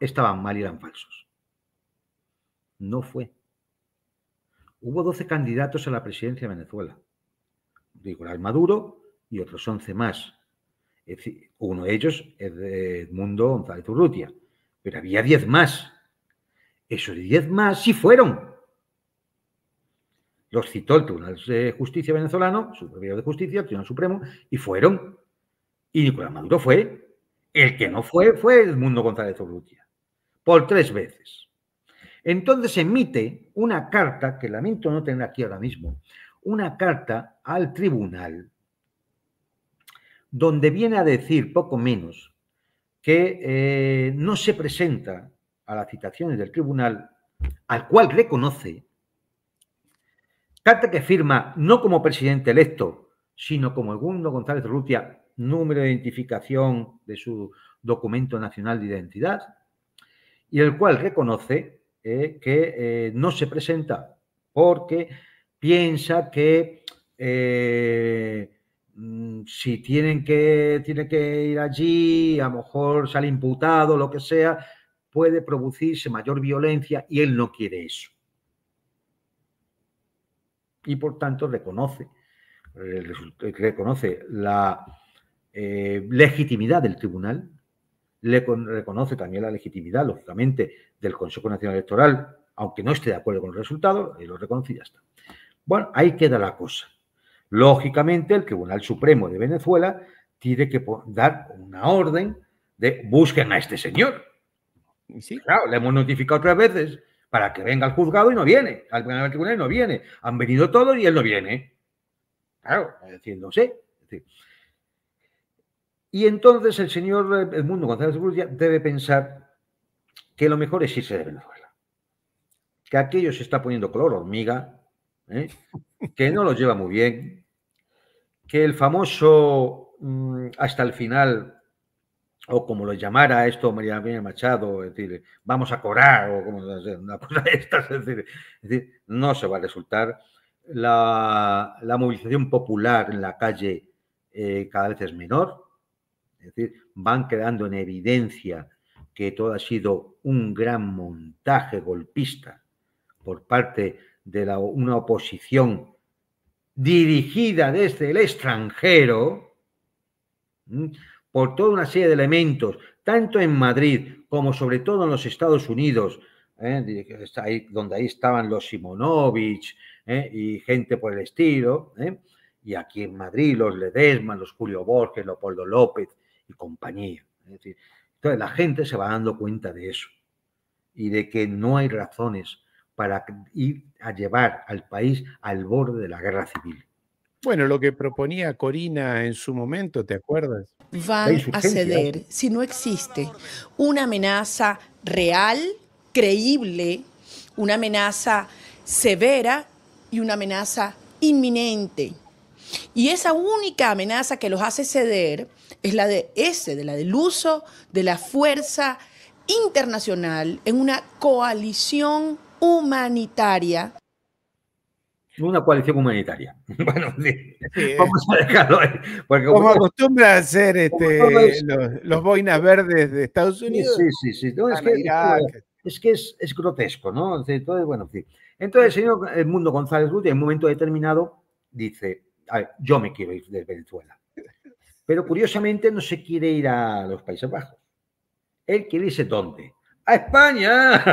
estaban mal y eran falsos. No fue. Hubo 12 candidatos a la presidencia de Venezuela. Nicolás Maduro y otros 11 más. Uno de ellos es Edmundo González Urrutia. Pero había 10 más. Esos 10 más sí fueron. Los citó el Tribunal de Justicia venezolano, Superior de Justicia, el Tribunal Supremo, y fueron. Y Nicolás Maduro fue. El que no fue fue el mundo González Urrutia. Por tres veces. Entonces emite una carta, que lamento no tener aquí ahora mismo, una carta al tribunal donde viene a decir poco menos que eh, no se presenta a las citaciones del tribunal, al cual reconoce, carta que firma no como presidente electo, sino como el mundo González Rutia número de identificación de su documento nacional de identidad, y el cual reconoce eh, que eh, no se presenta porque piensa que eh, mm, si tienen que, tiene que ir allí, a lo mejor sale imputado, lo que sea, puede producirse mayor violencia y él no quiere eso. Y por tanto reconoce, reconoce la eh, legitimidad del tribunal, le reconoce también la legitimidad, lógicamente, del Consejo Nacional Electoral, aunque no esté de acuerdo con el resultado, y lo reconoce y ya está. Bueno, ahí queda la cosa. Lógicamente, el Tribunal Supremo de Venezuela tiene que dar una orden de busquen a este señor. Sí. Claro, le hemos notificado tres veces para que venga al juzgado y no viene, al tribunal no viene. Han venido todos y él no viene. Claro, sé. Y entonces el señor eh, Edmundo González debe pensar que lo mejor es irse de Venezuela, que aquello se está poniendo color hormiga, ¿eh? que no lo lleva muy bien, que el famoso mm, hasta el final, o como lo llamara esto María María Machado, es decir, vamos a cobrar, o como una cosa de estas, es decir, no se va a resultar. La, movilización popular en la calle eh, cada vez es menor, es decir, van quedando en evidencia que todo ha sido un gran montaje golpista por parte de una oposición dirigida desde el extranjero por toda una serie de elementos, tanto en Madrid como sobre todo en los Estados Unidos, ¿eh? donde ahí estaban los Simonovich ¿eh? y gente por el estilo, ¿eh? y aquí en Madrid los Ledesma, los Julio Borges, Leopoldo López, y compañía. Es decir, entonces la gente se va dando cuenta de eso y de que no hay razones para ir a llevar al país al borde de la guerra civil. Bueno, lo que proponía Corina en su momento, ¿te acuerdas? Van a ceder si no existe una amenaza real, creíble, una amenaza severa y una amenaza inminente. Y esa única amenaza que los hace ceder es la de ese, de la del uso de la fuerza internacional en una coalición humanitaria. Una coalición humanitaria. Bueno, vamos a dejarlo ahí. Porque como, este, como acostumbra hacer los, boinas verdes de Estados Unidos. Sí, sí, sí. Ah, es, que, es, grotesco, ¿no? Entonces, bueno, sí. Entonces, el señor eh, Mundo González Ruti, en un momento determinado, dice: a ver, Yo me quiero ir de Venezuela pero curiosamente no se quiere ir a los Países Bajos. Él quiere irse dónde? a España.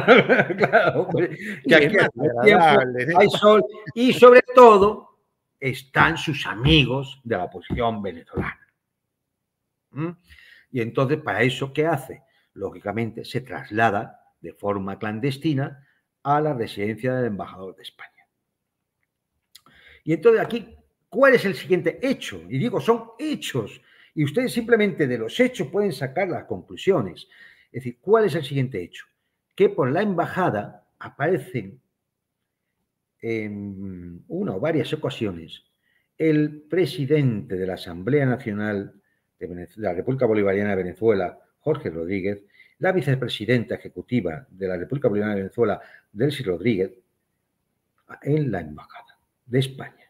Y sobre todo están sus amigos de la oposición venezolana. ¿Mm? Y entonces, ¿para eso qué hace? Lógicamente, se traslada de forma clandestina a la residencia del embajador de España. Y entonces aquí cuál es el siguiente hecho. Y digo, son hechos. Y ustedes simplemente de los hechos pueden sacar las conclusiones. Es decir, ¿cuál es el siguiente hecho? Que por la embajada aparecen en una o varias ocasiones el presidente de la Asamblea Nacional de, de la República Bolivariana de Venezuela, Jorge Rodríguez, la vicepresidenta ejecutiva de la República Bolivariana de Venezuela, Delcy Rodríguez, en la embajada de España.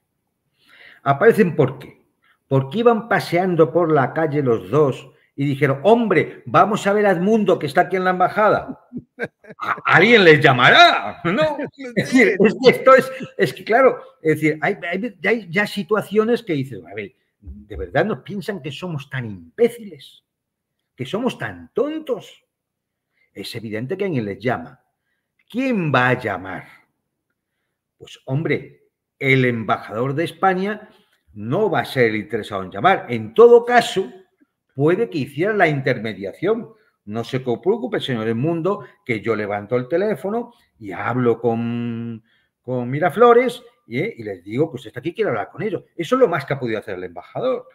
Aparecen por qué. Porque iban paseando por la calle los dos y dijeron, hombre, vamos a ver a Edmundo que está aquí en la embajada. alguien les llamará, ¿no? Es que esto es, es claro, es decir, hay, ya situaciones que dicen, a ver, ¿de verdad nos piensan que somos tan imbéciles? ¿Que somos tan tontos? Es evidente que alguien les llama. ¿Quién va a llamar? Pues hombre, el embajador de España no va a ser interesado en llamar. En todo caso, puede que hiciera la intermediación. No se preocupe, señor El Mundo, que yo levanto el teléfono y hablo con, Miraflores eh, y, les digo, pues está aquí, quiere hablar con ellos. Eso es lo más que ha podido hacer el embajador.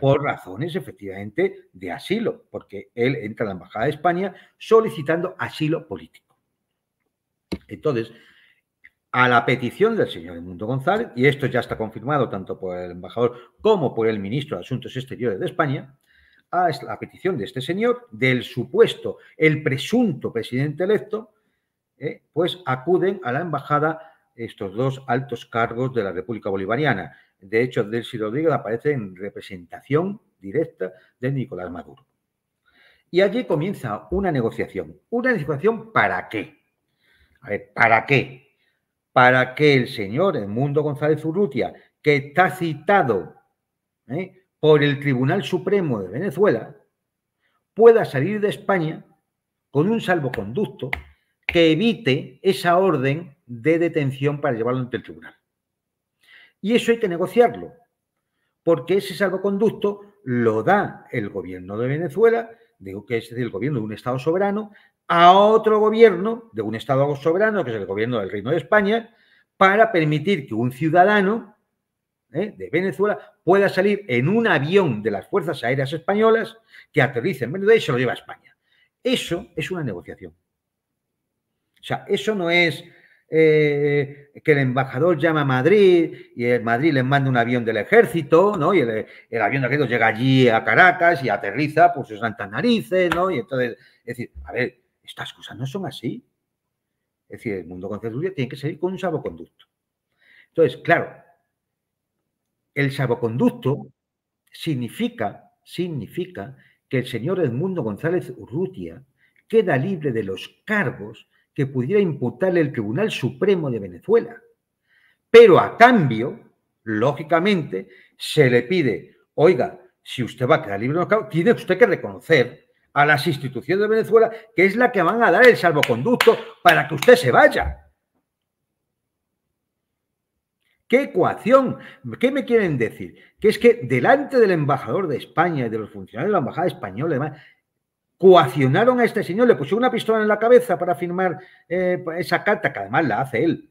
por razones efectivamente de asilo, porque él entra a la Embajada de España solicitando asilo político. Entonces, a la petición del señor Edmundo González, y esto ya está confirmado tanto por el embajador como por el ministro de Asuntos Exteriores de España, a la petición de este señor, del supuesto, el presunto presidente electo, eh, pues acuden a la embajada estos dos altos cargos de la República Bolivariana. De hecho, Delcy Rodríguez aparece en representación directa de Nicolás Maduro. Y allí comienza una negociación. ¿Una negociación para qué? A ver, ¿para qué? para que el señor Edmundo González Urrutia, que está citado ¿eh? por el Tribunal Supremo de Venezuela, pueda salir de España con un salvoconducto que evite esa orden de detención para llevarlo ante el tribunal. Y eso hay que negociarlo, porque ese salvoconducto lo da el gobierno de Venezuela, digo que es el gobierno de un Estado soberano, a otro gobierno de un Estado soberano, que es el gobierno del Reino de España, para permitir que un ciudadano ¿eh? de Venezuela pueda salir en un avión de las Fuerzas Aéreas Españolas que aterrice en Venezuela y se lo lleva a España. Eso es una negociación. O sea, eso no es eh, que el embajador llama a Madrid y el Madrid le manda un avión del ejército, ¿no? Y el, avión del ejército llega allí a Caracas y aterriza por sus santas narices, ¿no? Y entonces, es decir, a ver, estas cosas no son así. Es decir, el mundo Urrutia tiene que seguir con un salvoconducto. Entonces, claro, el salvoconducto significa, significa que el señor Edmundo González Urrutia queda libre de los cargos que pudiera imputarle el Tribunal Supremo de Venezuela. Pero a cambio, lógicamente, se le pide, oiga, si usted va a quedar libre de los cargos, tiene usted que reconocer a las instituciones de Venezuela, que es la que van a dar el salvoconducto para que usted se vaya. ¿Qué ecuación? ¿Qué me quieren decir? Que es que delante del embajador de España y de los funcionarios de la embajada española, además, coaccionaron a este señor, le pusieron una pistola en la cabeza para firmar eh, esa carta, que además la hace él,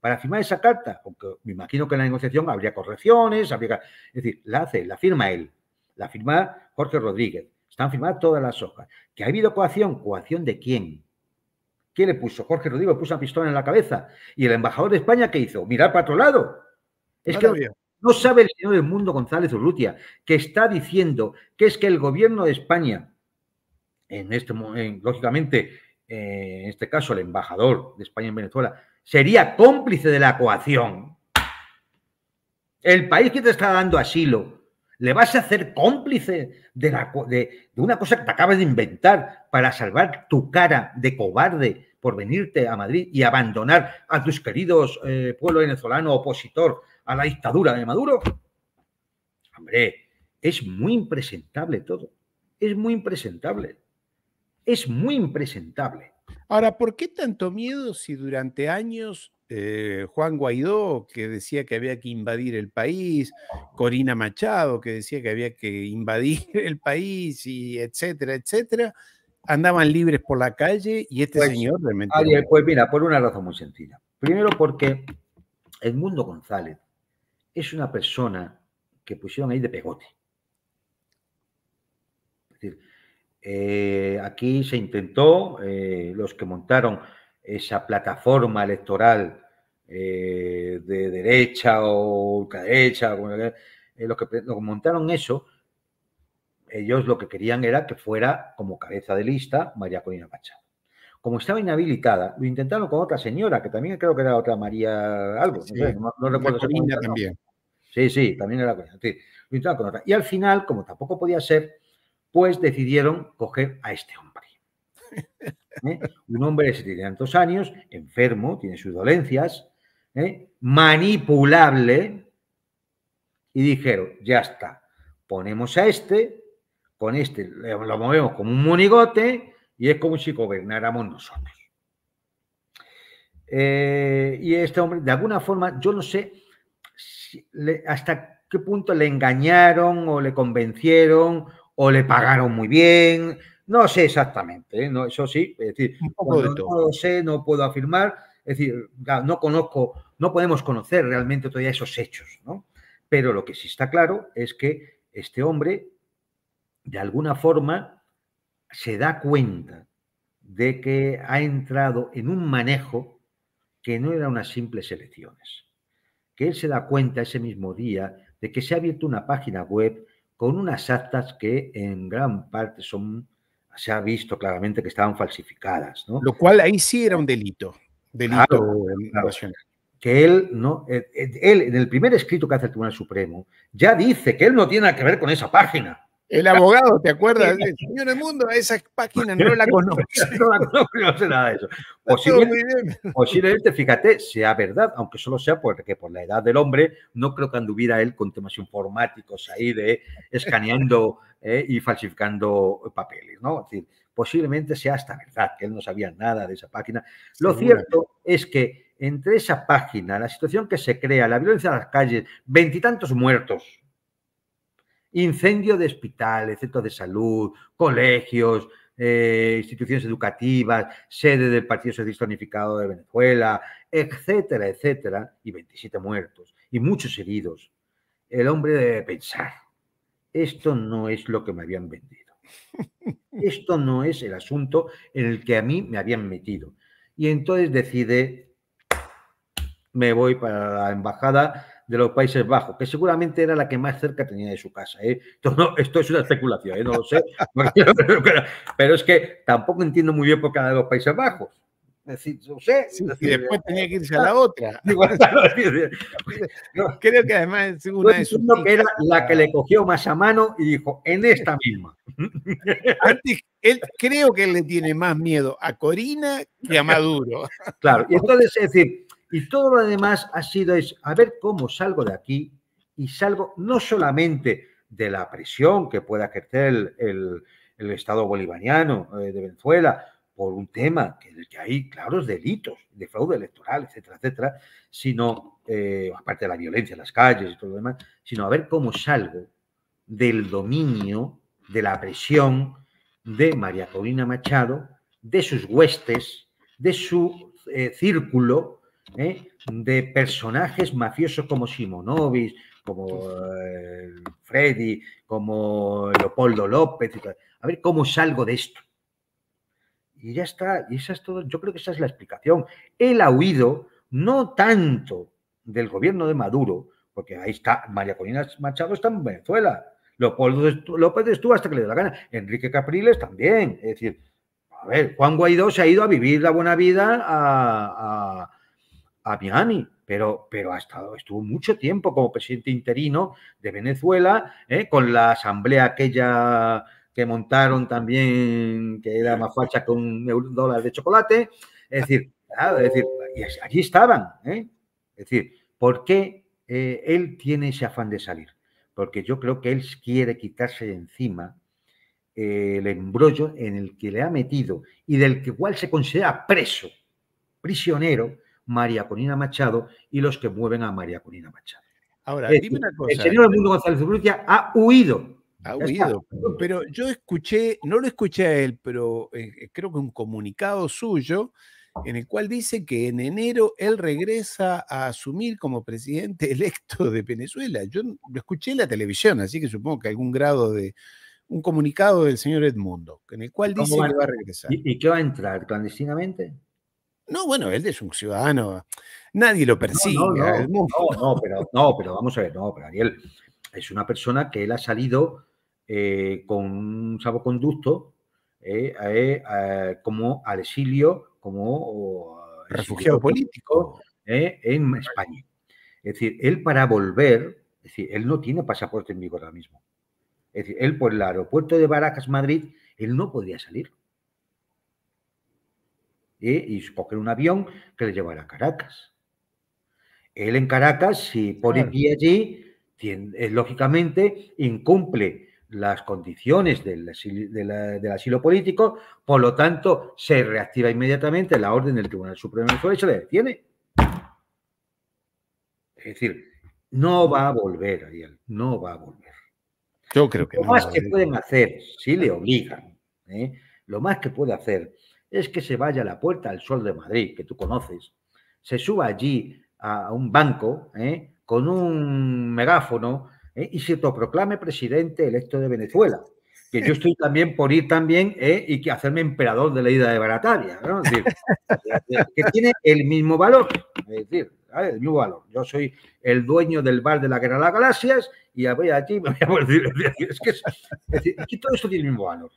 para firmar esa carta, aunque me imagino que en la negociación habría correcciones, habría... Es decir, la hace, él, la firma él, la firma Jorge Rodríguez. Están firmadas todas las hojas. ¿Que ha habido coacción? ¿Coacción de quién? ¿Quién le puso? Jorge Rodrigo puso una pistola en la cabeza. ¿Y el embajador de España qué hizo? Mirar para otro lado. Es que no sabe el señor del mundo González Urrutia que está diciendo que es que el gobierno de España, en este, lógicamente, eh, en este caso el embajador de España en Venezuela, sería cómplice de la coacción. El país que te está dando asilo, ¿Le vas a hacer cómplice de, una cosa que te acabas de inventar para salvar tu cara de cobarde por venirte a Madrid y abandonar a tus queridos pueblos eh, pueblo venezolano opositor a la dictadura de Maduro? Hombre, es muy impresentable todo. Es muy impresentable. Es muy impresentable. Ahora, ¿por qué tanto miedo si durante años eh, Juan Guaidó, que decía que había que invadir el país, Corina Machado, que decía que había que invadir el país, y etcétera, etcétera, andaban libres por la calle y este pues, señor realmente... pues mira, por una razón muy sencilla. Primero porque Edmundo González es una persona que pusieron ahí de pegote. Es decir, eh, aquí se intentó, eh, los que montaron esa plataforma electoral eh, de derecha o ultraderecha, eh, los que montaron eso, ellos lo que querían era que fuera como cabeza de lista María Corina Pachá. Como estaba inhabilitada, lo intentaron con otra señora, que también creo que era otra María algo, no, recuerdo. Sí, sí, también era Y al final, como tampoco podía ser, pues decidieron coger a este hombre. ¿Eh? Un hombre de setenta tantos años, enfermo, tiene sus dolencias, ¿eh? manipulable, y dijeron, ya está, ponemos a este, con este lo movemos como un monigote y es como si gobernáramos nosotros. Eh, y este hombre, de alguna forma, yo no sé hasta qué punto le engañaron o le convencieron o le pagaron muy bien no sé exactamente, ¿eh? eso sí, es decir, no lo sé, no puedo afirmar, es decir, no conozco, no podemos conocer realmente todavía esos hechos, ¿no? Pero lo que sí está claro es que este hombre, de alguna forma, se da cuenta de que ha entrado en un manejo que no era unas simples elecciones. Que él se da cuenta ese mismo día de que se ha abierto una página web con unas actas que en gran parte son se ha visto claramente que estaban falsificadas. ¿no? Lo cual ahí sí era un delito, delito claro, Que él, no, eh, eh, él, en el primer escrito que hace el Tribunal Supremo, ya dice que él no tiene nada que ver con esa página. El abogado, ¿te acuerdas? El señor del Mundo, esa página no la conozco. no la conozco, no sé nada de eso. Posiblemente, fíjate, sea verdad, aunque solo sea porque por la edad del hombre, no creo que anduviera él con temas informáticos ahí de escaneando eh, y falsificando papeles, ¿no? posiblemente sea hasta verdad, que él no sabía nada de esa página. Lo cierto es que entre esa página, la situación que se crea, la violencia en las calles, veintitantos muertos, Incendio de hospitales, centros de salud, colegios, eh, instituciones educativas, sede del Partido Socialista Unificado de Venezuela, etcétera, etcétera, y 27 muertos y muchos heridos. El hombre debe pensar, esto no es lo que me habían vendido. Esto no es el asunto en el que a mí me habían metido. Y entonces decide, me voy para la embajada de los Países Bajos, que seguramente era la que más cerca tenía de su casa. ¿eh? Esto, no, esto es una especulación, ¿eh? no lo sé, pero es que tampoco entiendo muy bien por cada de los Países Bajos. Es decir, no sé. y después tenía que irse a la otra. creo que además es una que era la que le cogió más a mano y dijo, en esta misma. él, creo que él le tiene más miedo a Corina que a Maduro. Claro, y entonces, es decir, y todo lo demás ha sido es a ver cómo salgo de aquí y salgo no solamente de la presión que pueda ejercer el, Estado bolivariano eh, de Venezuela por un tema que, hay claros delitos de fraude electoral, etcétera, etcétera, sino, eh, aparte de la violencia en las calles y todo lo demás, sino a ver cómo salgo del dominio, de la presión de María Corina Machado, de sus huestes, de su eh, círculo ¿eh? de personajes mafiosos como Simonovis, como eh, Freddy, como Leopoldo López. A ver cómo salgo de esto. Y ya está, y esa es todo. Yo creo que esa es la explicación. Él ha huido no tanto del gobierno de Maduro, porque ahí está, María Corina Machado está en Venezuela, Leopoldo López estuvo hasta que le dio la gana, Enrique Capriles también, es decir, a ver, Juan Guaidó se ha ido a vivir la buena vida a, a Miami, pero, pero ha estado, estuvo mucho tiempo como presidente interino de Venezuela, ¿eh? con la asamblea aquella que montaron también, que era más facha con un dólar de chocolate. Es decir, decir y allí estaban. ¿eh? Es decir, ¿por qué eh, él tiene ese afán de salir? Porque yo creo que él quiere quitarse de encima el embrollo en el que le ha metido y del que igual se considera preso, prisionero, María Corina Machado y los que mueven a María Corina Machado. Ahora, dime una cosa. El señor Edmundo González Urrutia ha huido. Ha huido. Pero yo escuché, no lo escuché a él, pero eh, eh, creo que un comunicado suyo en el cual dice que en enero él regresa a asumir como presidente electo de Venezuela. Yo lo escuché en la televisión, así que supongo que algún grado de un comunicado del señor Edmundo, en el cual dice que va a regresar. ¿Y, qué va a entrar clandestinamente? No, bueno, él es un ciudadano. Nadie lo persigue. No, pero, vamos a ver, no, pero Ariel es una persona que él ha salido eh, con un salvoconducto eh, eh, como al exilio, como refugiado político en España. Es decir, él para volver, es decir, él no tiene pasaporte en vigor ahora mismo. Es decir, él por el aeropuerto de Baracas, Madrid, él no podía salir. ¿eh? y coger un avión que le llevará a Caracas. Él en Caracas, si pone claro. allí, eh, lógicamente incumple las condiciones del asilo, político, por lo tanto, se reactiva inmediatamente la orden del Tribunal Supremo de justicia y le detiene. Es decir, no va a volver, Ariel, no va a volver. Yo creo que lo más que pueden hacer, si le obligan, ¿eh? lo más que puede hacer es que se vaya a la Puerta del Sol de Madrid, que tú conoces, se suba allí a un banco ¿eh? con un megáfono ¿eh? y se proclame presidente electo de Venezuela. Que yo estoy también por ir también ¿eh? y que hacerme emperador de la ida de Barataria. ¿no? que tiene el mismo valor. Es decir, valor. Yo soy el dueño del bar de la Guerra de las Galaxias y voy allí voy a decir, es, es, que todo esto tiene el mismo valor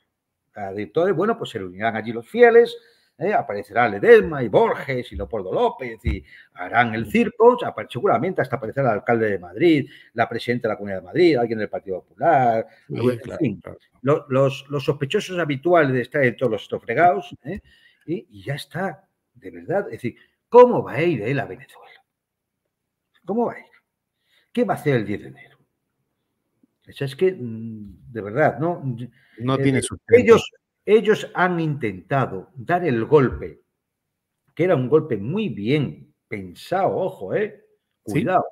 bueno, pues se reunirán allí los fieles, ¿eh? aparecerá Ledesma y Borges y Leopoldo López y harán el circo, seguramente hasta aparecerá el alcalde de Madrid, la presidenta de la Comunidad de Madrid, alguien del Partido Popular, los, los, sospechosos habituales de estar en todos los estofregados ¿eh? y, y, ya está, de verdad, es decir, ¿cómo va a ir él a Venezuela? ¿Cómo va a ir? ¿Qué va a hacer el 10 de enero? es que, mm, de verdad, ¿no? Eh, tiene eh, Ellos, ellos han intentado dar el golpe, que era un golpe muy bien pensado, ojo, ¿eh? Cuidado,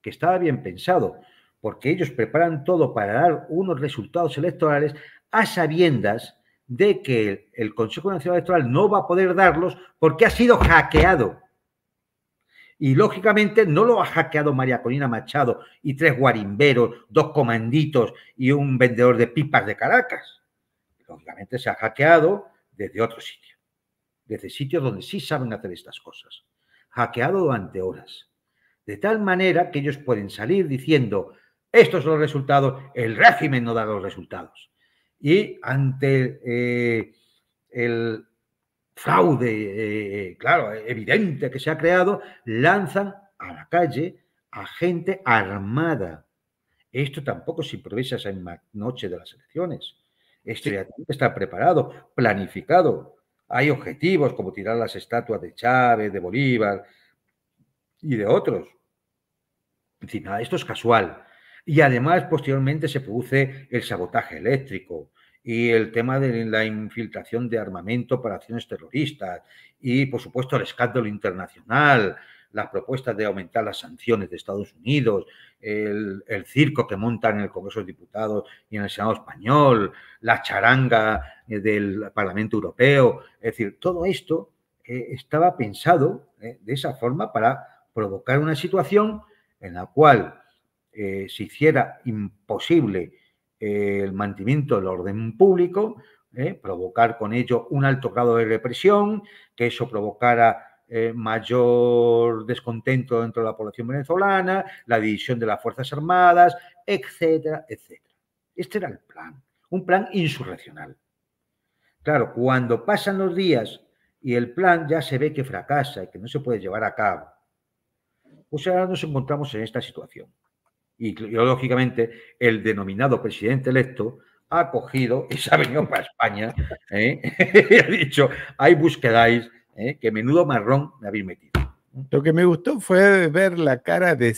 que estaba bien pensado, porque ellos preparan todo para dar unos resultados electorales a sabiendas de que el Consejo Nacional Electoral no va a poder darlos porque ha sido hackeado. Y lógicamente no lo ha hackeado María Colina Machado y tres guarimberos, dos comanditos y un vendedor de pipas de Caracas. Lógicamente se ha hackeado desde otro sitio, desde sitios donde sí saben hacer estas cosas. Hackeado durante horas. De tal manera que ellos pueden salir diciendo, estos son los resultados, el régimen no da los resultados. Y ante eh, el, fraude, eh, eh, claro, evidente que se ha creado, lanzan a la calle a gente armada. Esto tampoco se improvisa esa noche de las elecciones. Esto está preparado, planificado. Hay objetivos como tirar las estatuas de Chávez, de Bolívar y de otros. nada, esto es casual. Y además, posteriormente, se produce el sabotaje eléctrico, y el tema de la infiltración de armamento para acciones terroristas y, por supuesto, el escándalo internacional, las propuestas de aumentar las sanciones de Estados Unidos, el, circo que montan en el Congreso de Diputados y en el Senado español, la charanga del Parlamento Europeo, es decir, todo esto eh, estaba pensado eh, de esa forma para provocar una situación en la cual eh, se hiciera imposible el mantenimiento del orden público, ¿eh? provocar con ello un alto grado de represión, que eso provocara eh, mayor descontento dentro de la población venezolana, la división de las Fuerzas Armadas, etcétera, etcétera. Este era el plan, un plan insurreccional. Claro, cuando pasan los días y el plan ya se ve que fracasa y que no se puede llevar a cabo, pues ahora nos encontramos en esta situación. Y lógicamente el denominado presidente electo ha cogido y se ha venido para España ¿eh? y ha dicho, ahí busquedáis, ¿eh? que menudo marrón me habéis metido. Lo que me gustó fue ver la cara de,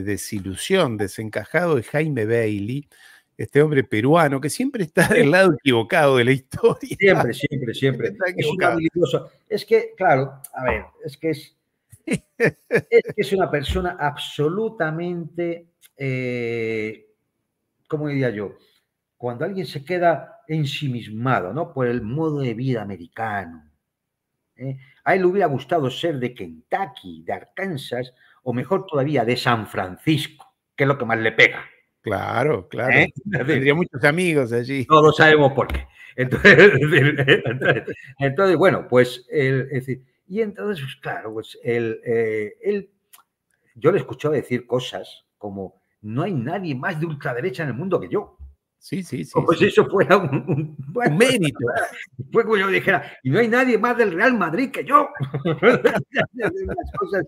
desilusión, desencajado de Jaime Bailey, este hombre peruano que siempre está del lado equivocado de la historia. Siempre, siempre, siempre. es que, claro, a ver, es que es, es una persona absolutamente, como eh, ¿cómo diría yo? Cuando alguien se queda ensimismado, ¿no? Por el modo de vida americano. ¿eh? A él le hubiera gustado ser de Kentucky, de Arkansas, o mejor todavía, de San Francisco, que es lo que más le pega. Claro, claro. ¿Eh? Tendría muchos amigos allí. Todos sabemos por qué. Entonces, bueno, pues, es decir, y entonces, pues, claro, pues él, eh, él, yo le escuchaba decir cosas como, no hay nadie más de ultraderecha en el mundo que yo. Sí, sí, sí. Como eso fuera un, mérito. Fue como yo dijera, y no hay nadie más del Real Madrid que yo. Es una cosa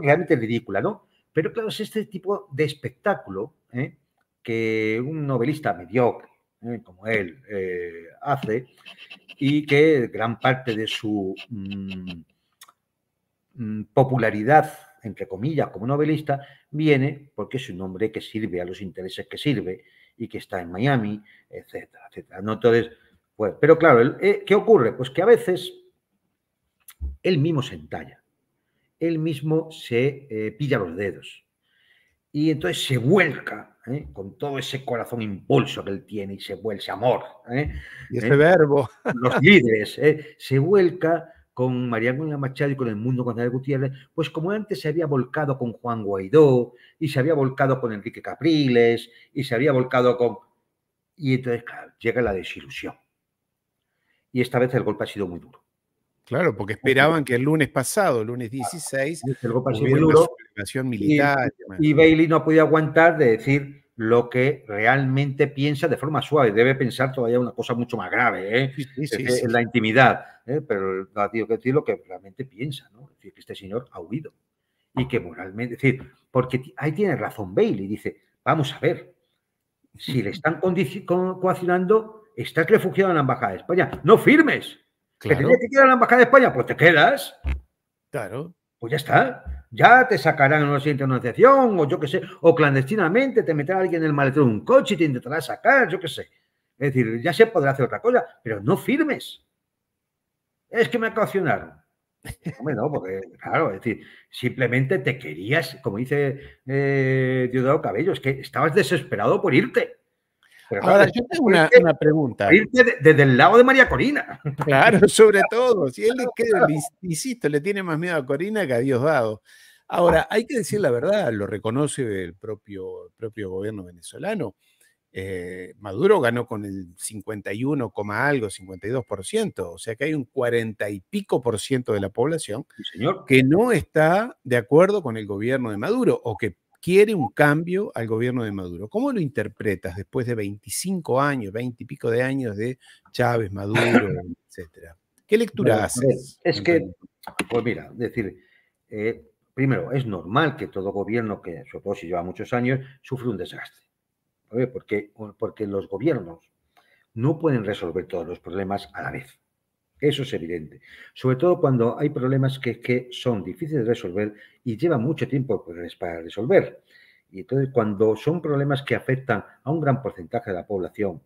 realmente ridícula, ¿no? Pero claro, es este tipo de espectáculo ¿eh? que un novelista mediocre, como él eh, hace, y que gran parte de su mm, mm, popularidad, entre comillas, como novelista, viene porque es un hombre que sirve a los intereses que sirve y que está en Miami, etcétera, etcétera. ¿no? Entonces, pues, pero claro, eh, ¿qué ocurre? Pues que a veces él mismo se entalla, él mismo se eh, pilla los dedos y entonces se vuelca ¿eh? con todo ese corazón impulso que él tiene y se vuelve ese amor. ¿eh? Y ese ¿Eh? verbo. Los líderes, se vuelca con Mariano Machado y con el mundo con Andrés Gutiérrez, pues como antes se había volcado con Juan Guaidó y se había volcado con Enrique Capriles y se había volcado con... Y entonces, claro, llega la desilusión. Y esta vez el golpe ha sido muy duro. Claro, porque esperaban que el lunes pasado, el lunes 16, el golpe ha sido duro militar. Y, Bailey no ha podido aguantar de decir lo que realmente piensa de forma suave. Debe pensar todavía una cosa mucho más grave, ¿eh? en la intimidad. ¿eh? Pero ha tenido que decir lo que realmente piensa, ¿no? Es decir, que este señor ha huido. Y que moralmente, es decir, porque ahí tiene razón Bailey, dice, vamos a ver, si le están coaccionando, estás refugiado en la Embajada de España, no firmes. Claro. que ir a la Embajada de España? Pues te quedas. Claro pues ya está. Ya te sacarán en una siguiente anunciación, o yo qué sé, o clandestinamente te meterá alguien en el maletero de un coche y te intentará sacar, yo qué sé. Es decir, ya se podrá hacer otra cosa, pero no firmes. Es que me caucionaron. Hombre, no, porque, claro, es decir, simplemente te querías, como dice eh, Cabello, es que estabas desesperado por irte. Ahora, yo tengo una, pregunta. Irte desde el lado de María Corina. Claro, sobre todo. Si él le queda, insisto, le tiene más miedo a Corina que a Dios dado. Ahora, hay que decir la verdad, lo reconoce el propio, gobierno venezolano. Eh, Maduro ganó con el 51, algo, 52%, o sea que hay un cuarenta y pico por ciento de la población señor. que no está de acuerdo con el gobierno de Maduro o que quiere un cambio al gobierno de Maduro. ¿Cómo lo interpretas después de 25 años, 20 y pico de años de Chávez, Maduro, etcétera? ¿Qué lectura haces? Es que, pues mira, es decir, eh, primero, es normal que todo gobierno, que supongo si lleva muchos años, sufre un desastre. Porque, porque los gobiernos no pueden resolver todos los problemas a la vez. Eso es evidente. Sobre todo cuando hay problemas que, son difíciles de resolver y llevan mucho tiempo pues, para resolver. Y entonces cuando son problemas que afectan a un gran porcentaje de la población,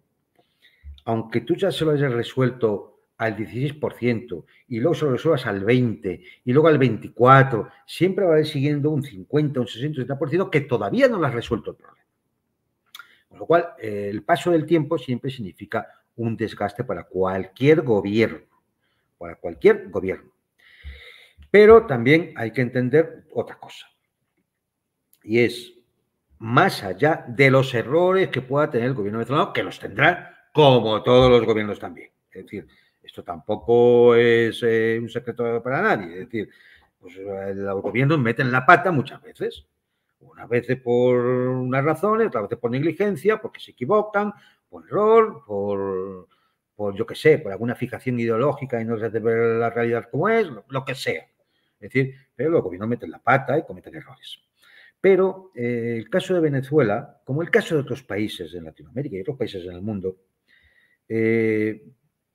aunque tú ya se lo hayas resuelto al 16% y luego se lo resuelvas al 20% y luego al 24%, siempre va a ir siguiendo un 50, un 60, un 70% que todavía no lo has resuelto el problema. Con lo cual, eh, el paso del tiempo siempre significa un desgaste para cualquier gobierno para cualquier gobierno. Pero también hay que entender otra cosa, y es, más allá de los errores que pueda tener el gobierno venezolano, este que los tendrá, como todos los gobiernos también. Es decir, esto tampoco es eh, un secreto para nadie. Es decir, pues, eh, los gobiernos meten la pata muchas veces. una vez por unas razones, otra vez por negligencia, porque se equivocan, por error, por por yo que sé, por alguna fijación ideológica y no se ver la realidad como es, lo, que sea. Es decir, pero los gobiernos meten la pata y cometen errores. Pero eh, el caso de Venezuela, como el caso de otros países en Latinoamérica y otros países en el mundo, eh,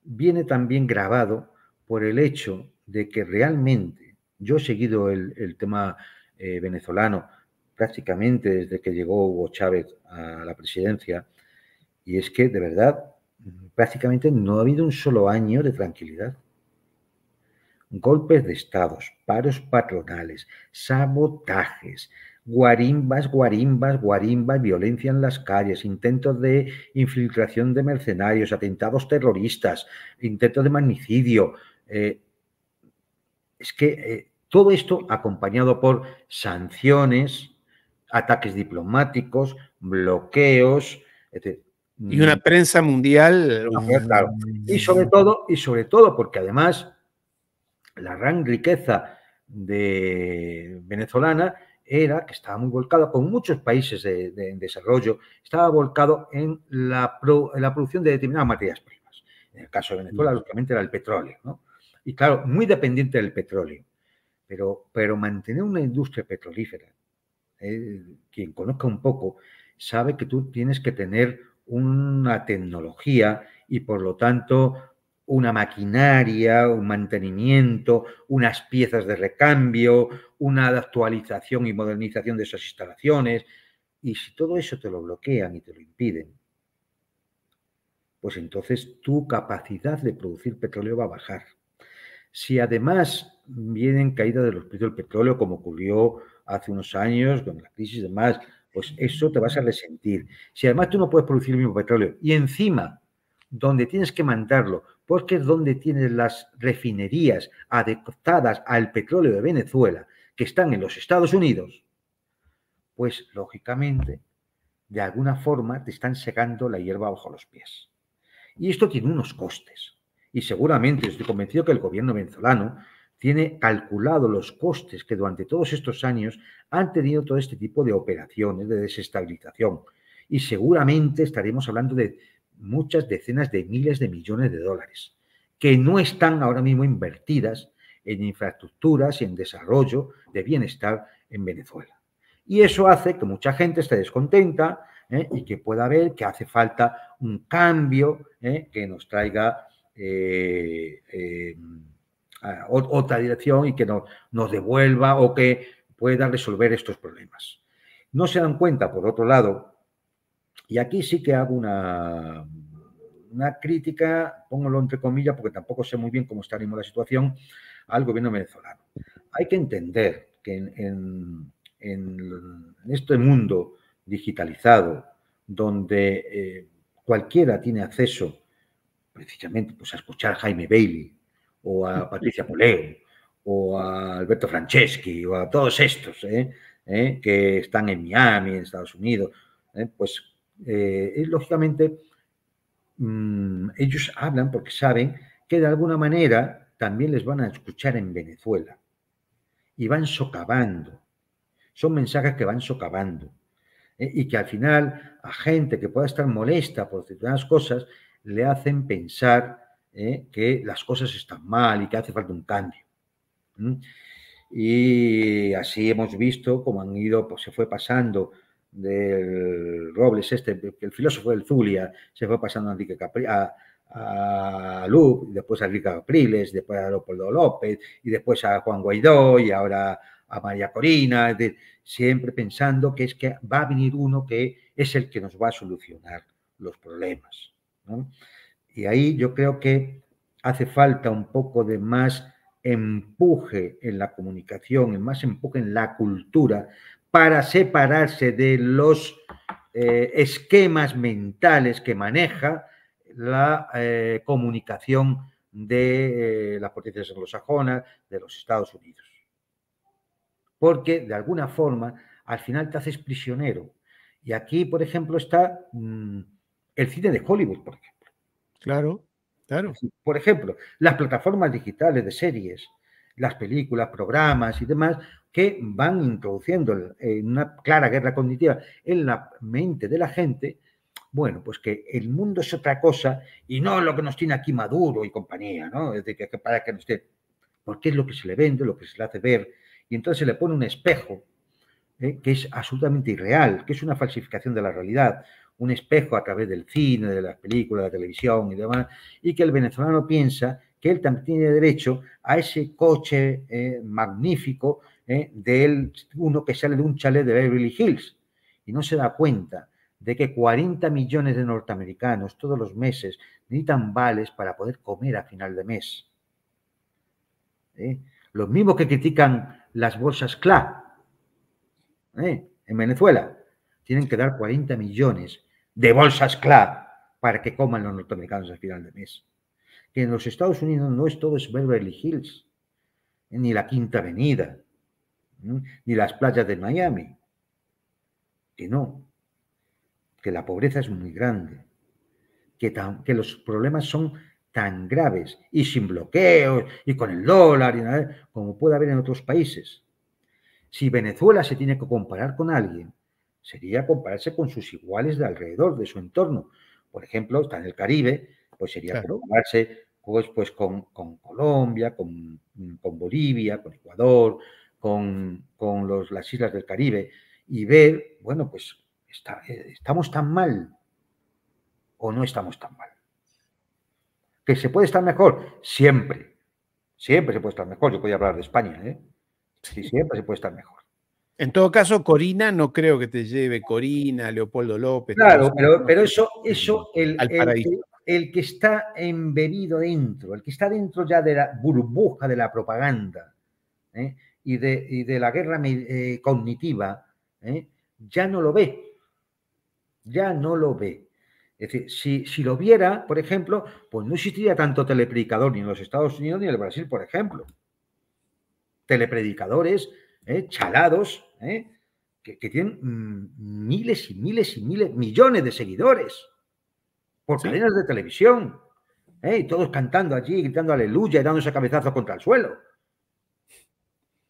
viene también grabado por el hecho de que realmente yo he seguido el, tema eh, venezolano prácticamente desde que llegó Hugo Chávez a la presidencia, y es que de verdad prácticamente no ha habido un solo año de tranquilidad. Golpes de estados, paros patronales, sabotajes, guarimbas, guarimbas, guarimbas, violencia en las calles, intentos de infiltración de mercenarios, atentados terroristas, intentos de magnicidio. Eh, es que eh, todo esto acompañado por sanciones, ataques diplomáticos, bloqueos, etc. Y una mm. prensa mundial. Y sobre todo, y sobre todo, porque además la gran riqueza de venezolana era que estaba muy volcada, con muchos países de, desarrollo, estaba volcado en la, la, producción de determinadas materias primas. En el caso de Venezuela, mm. lógicamente, era el petróleo. Y claro, muy dependiente del petróleo. Pero, pero mantener una industria petrolífera, eh, quien conozca un poco, sabe que tú tienes que tener una tecnología y por lo tanto una maquinaria, un mantenimiento, unas piezas de recambio, una actualización y modernización de esas instalaciones. Y si todo eso te lo bloquean y te lo impiden, pues entonces tu capacidad de producir petróleo va a bajar. Si además vienen caídas de los precios del petróleo, como ocurrió hace unos años con la crisis y demás, pues eso te vas a resentir. Si además tú no puedes producir el mismo petróleo y encima, donde tienes que mandarlo, porque es donde tienes las refinerías adaptadas al petróleo de Venezuela, que están en los Estados Unidos, pues lógicamente, de alguna forma te están secando la hierba bajo los pies. Y esto tiene unos costes. Y seguramente estoy convencido que el gobierno venezolano tiene calculado los costes que durante todos estos años han tenido todo este tipo de operaciones de desestabilización. Y seguramente estaremos hablando de muchas decenas de miles de millones de dólares que no están ahora mismo invertidas en infraestructuras y en desarrollo de bienestar en Venezuela. Y eso hace que mucha gente esté descontenta ¿eh? y que pueda ver que hace falta un cambio ¿eh? que nos traiga eh, otra dirección y que nos devuelva o que pueda resolver estos problemas. No se dan cuenta, por otro lado, y aquí sí que hago una, una crítica, póngalo entre comillas, porque tampoco sé muy bien cómo está la situación, al gobierno venezolano. Hay que entender que en, este mundo digitalizado, donde eh, cualquiera tiene acceso, precisamente, pues, a escuchar a Jaime Bailey, o a Patricia Poleo, o a Alberto Franceschi, o a todos estos ¿eh? ¿Eh? que están en Miami, en Estados Unidos, ¿eh? pues lógicamente mm, ellos hablan porque saben que de alguna manera también les van a escuchar en Venezuela y van socavando. Son mensajes que van socavando y que al final a gente que pueda estar molesta por ciertas cosas le hacen pensar ¿eh? que las cosas están mal y que hace falta un cambio. Y así hemos visto cómo han ido, pues se fue pasando del Robles, este, el filósofo del Zulia, se fue pasando a Enrique Capri, a, a Lu, después a Enrique Capriles, después a Leopoldo López, y después a Juan Guaidó, y ahora a María Corina, siempre pensando que es que va a venir uno que es el que nos va a solucionar los problemas. ¿no? Y ahí yo creo que hace falta un poco de más empuje en la comunicación, en más empuje en la cultura, para separarse de los eh, esquemas mentales que maneja la eh, comunicación de eh, las potencias anglosajonas, de los Estados Unidos. Porque de alguna forma al final te haces prisionero. Y aquí, por ejemplo, está mm, el cine de Hollywood, por ejemplo. Claro, claro. Por ejemplo, las plataformas digitales de series, las películas, programas y demás, que van introduciendo en una clara guerra cognitiva en la mente de la gente, bueno, pues que el mundo es otra cosa y no lo que nos tiene aquí Maduro y compañía, ¿no? Es decir, que para que nos esté, porque es lo que se le vende, lo que se le hace ver, y entonces se le pone un espejo ¿eh? que es absolutamente irreal, que es una falsificación de la realidad, un espejo a través del cine, de las películas, de la televisión y demás, y que el venezolano piensa que él también tiene derecho a ese coche eh, magnífico eh, de uno que sale de un chalet de Beverly Hills y no se da cuenta de que 40 millones de norteamericanos todos los meses necesitan vales para poder comer a final de mes. ¿Eh? Los mismos que critican las bolsas CLA en Venezuela tienen que dar 40 millones de bolsas clave, para que coman los norteamericanos al final de mes. Que en los Estados Unidos no es todo es Beverly Hills, ni la Quinta Avenida, ni las playas de Miami. Que no, que la pobreza es muy grande, que, que los problemas son tan graves y sin bloqueos y con el dólar y nada, como puede haber en otros países. Si Venezuela se tiene que comparar con alguien, sería compararse con sus iguales de alrededor, de su entorno. Por ejemplo, está en el Caribe, pues sería compararse pues, pues, con, Colombia, con, Bolivia, con Ecuador, con, las islas del Caribe y ver, bueno, pues eh, estamos tan mal o no estamos tan mal. Que se puede estar mejor, siempre, siempre se puede estar mejor. Yo podía hablar de España, ¿eh? Sí, siempre se puede estar mejor. En todo caso, Corina no creo que te lleve Corina, Leopoldo López. Claro, pero, eso, eso el, el, que, está embebido dentro, el que está dentro ya de la burbuja de la propaganda ¿eh? y, de, y, de, la guerra eh, cognitiva, ¿eh? ya no lo ve. Ya no lo ve. Es decir, si, si, lo viera, por ejemplo, pues no existiría tanto telepredicador ni en los Estados Unidos ni en el Brasil, por ejemplo. Telepredicadores, chalados, ¿eh? que, tienen mm, miles y miles y miles, millones de seguidores por cadenas de televisión. ¿eh? Y todos cantando allí, gritando aleluya y ese cabezazo contra el suelo.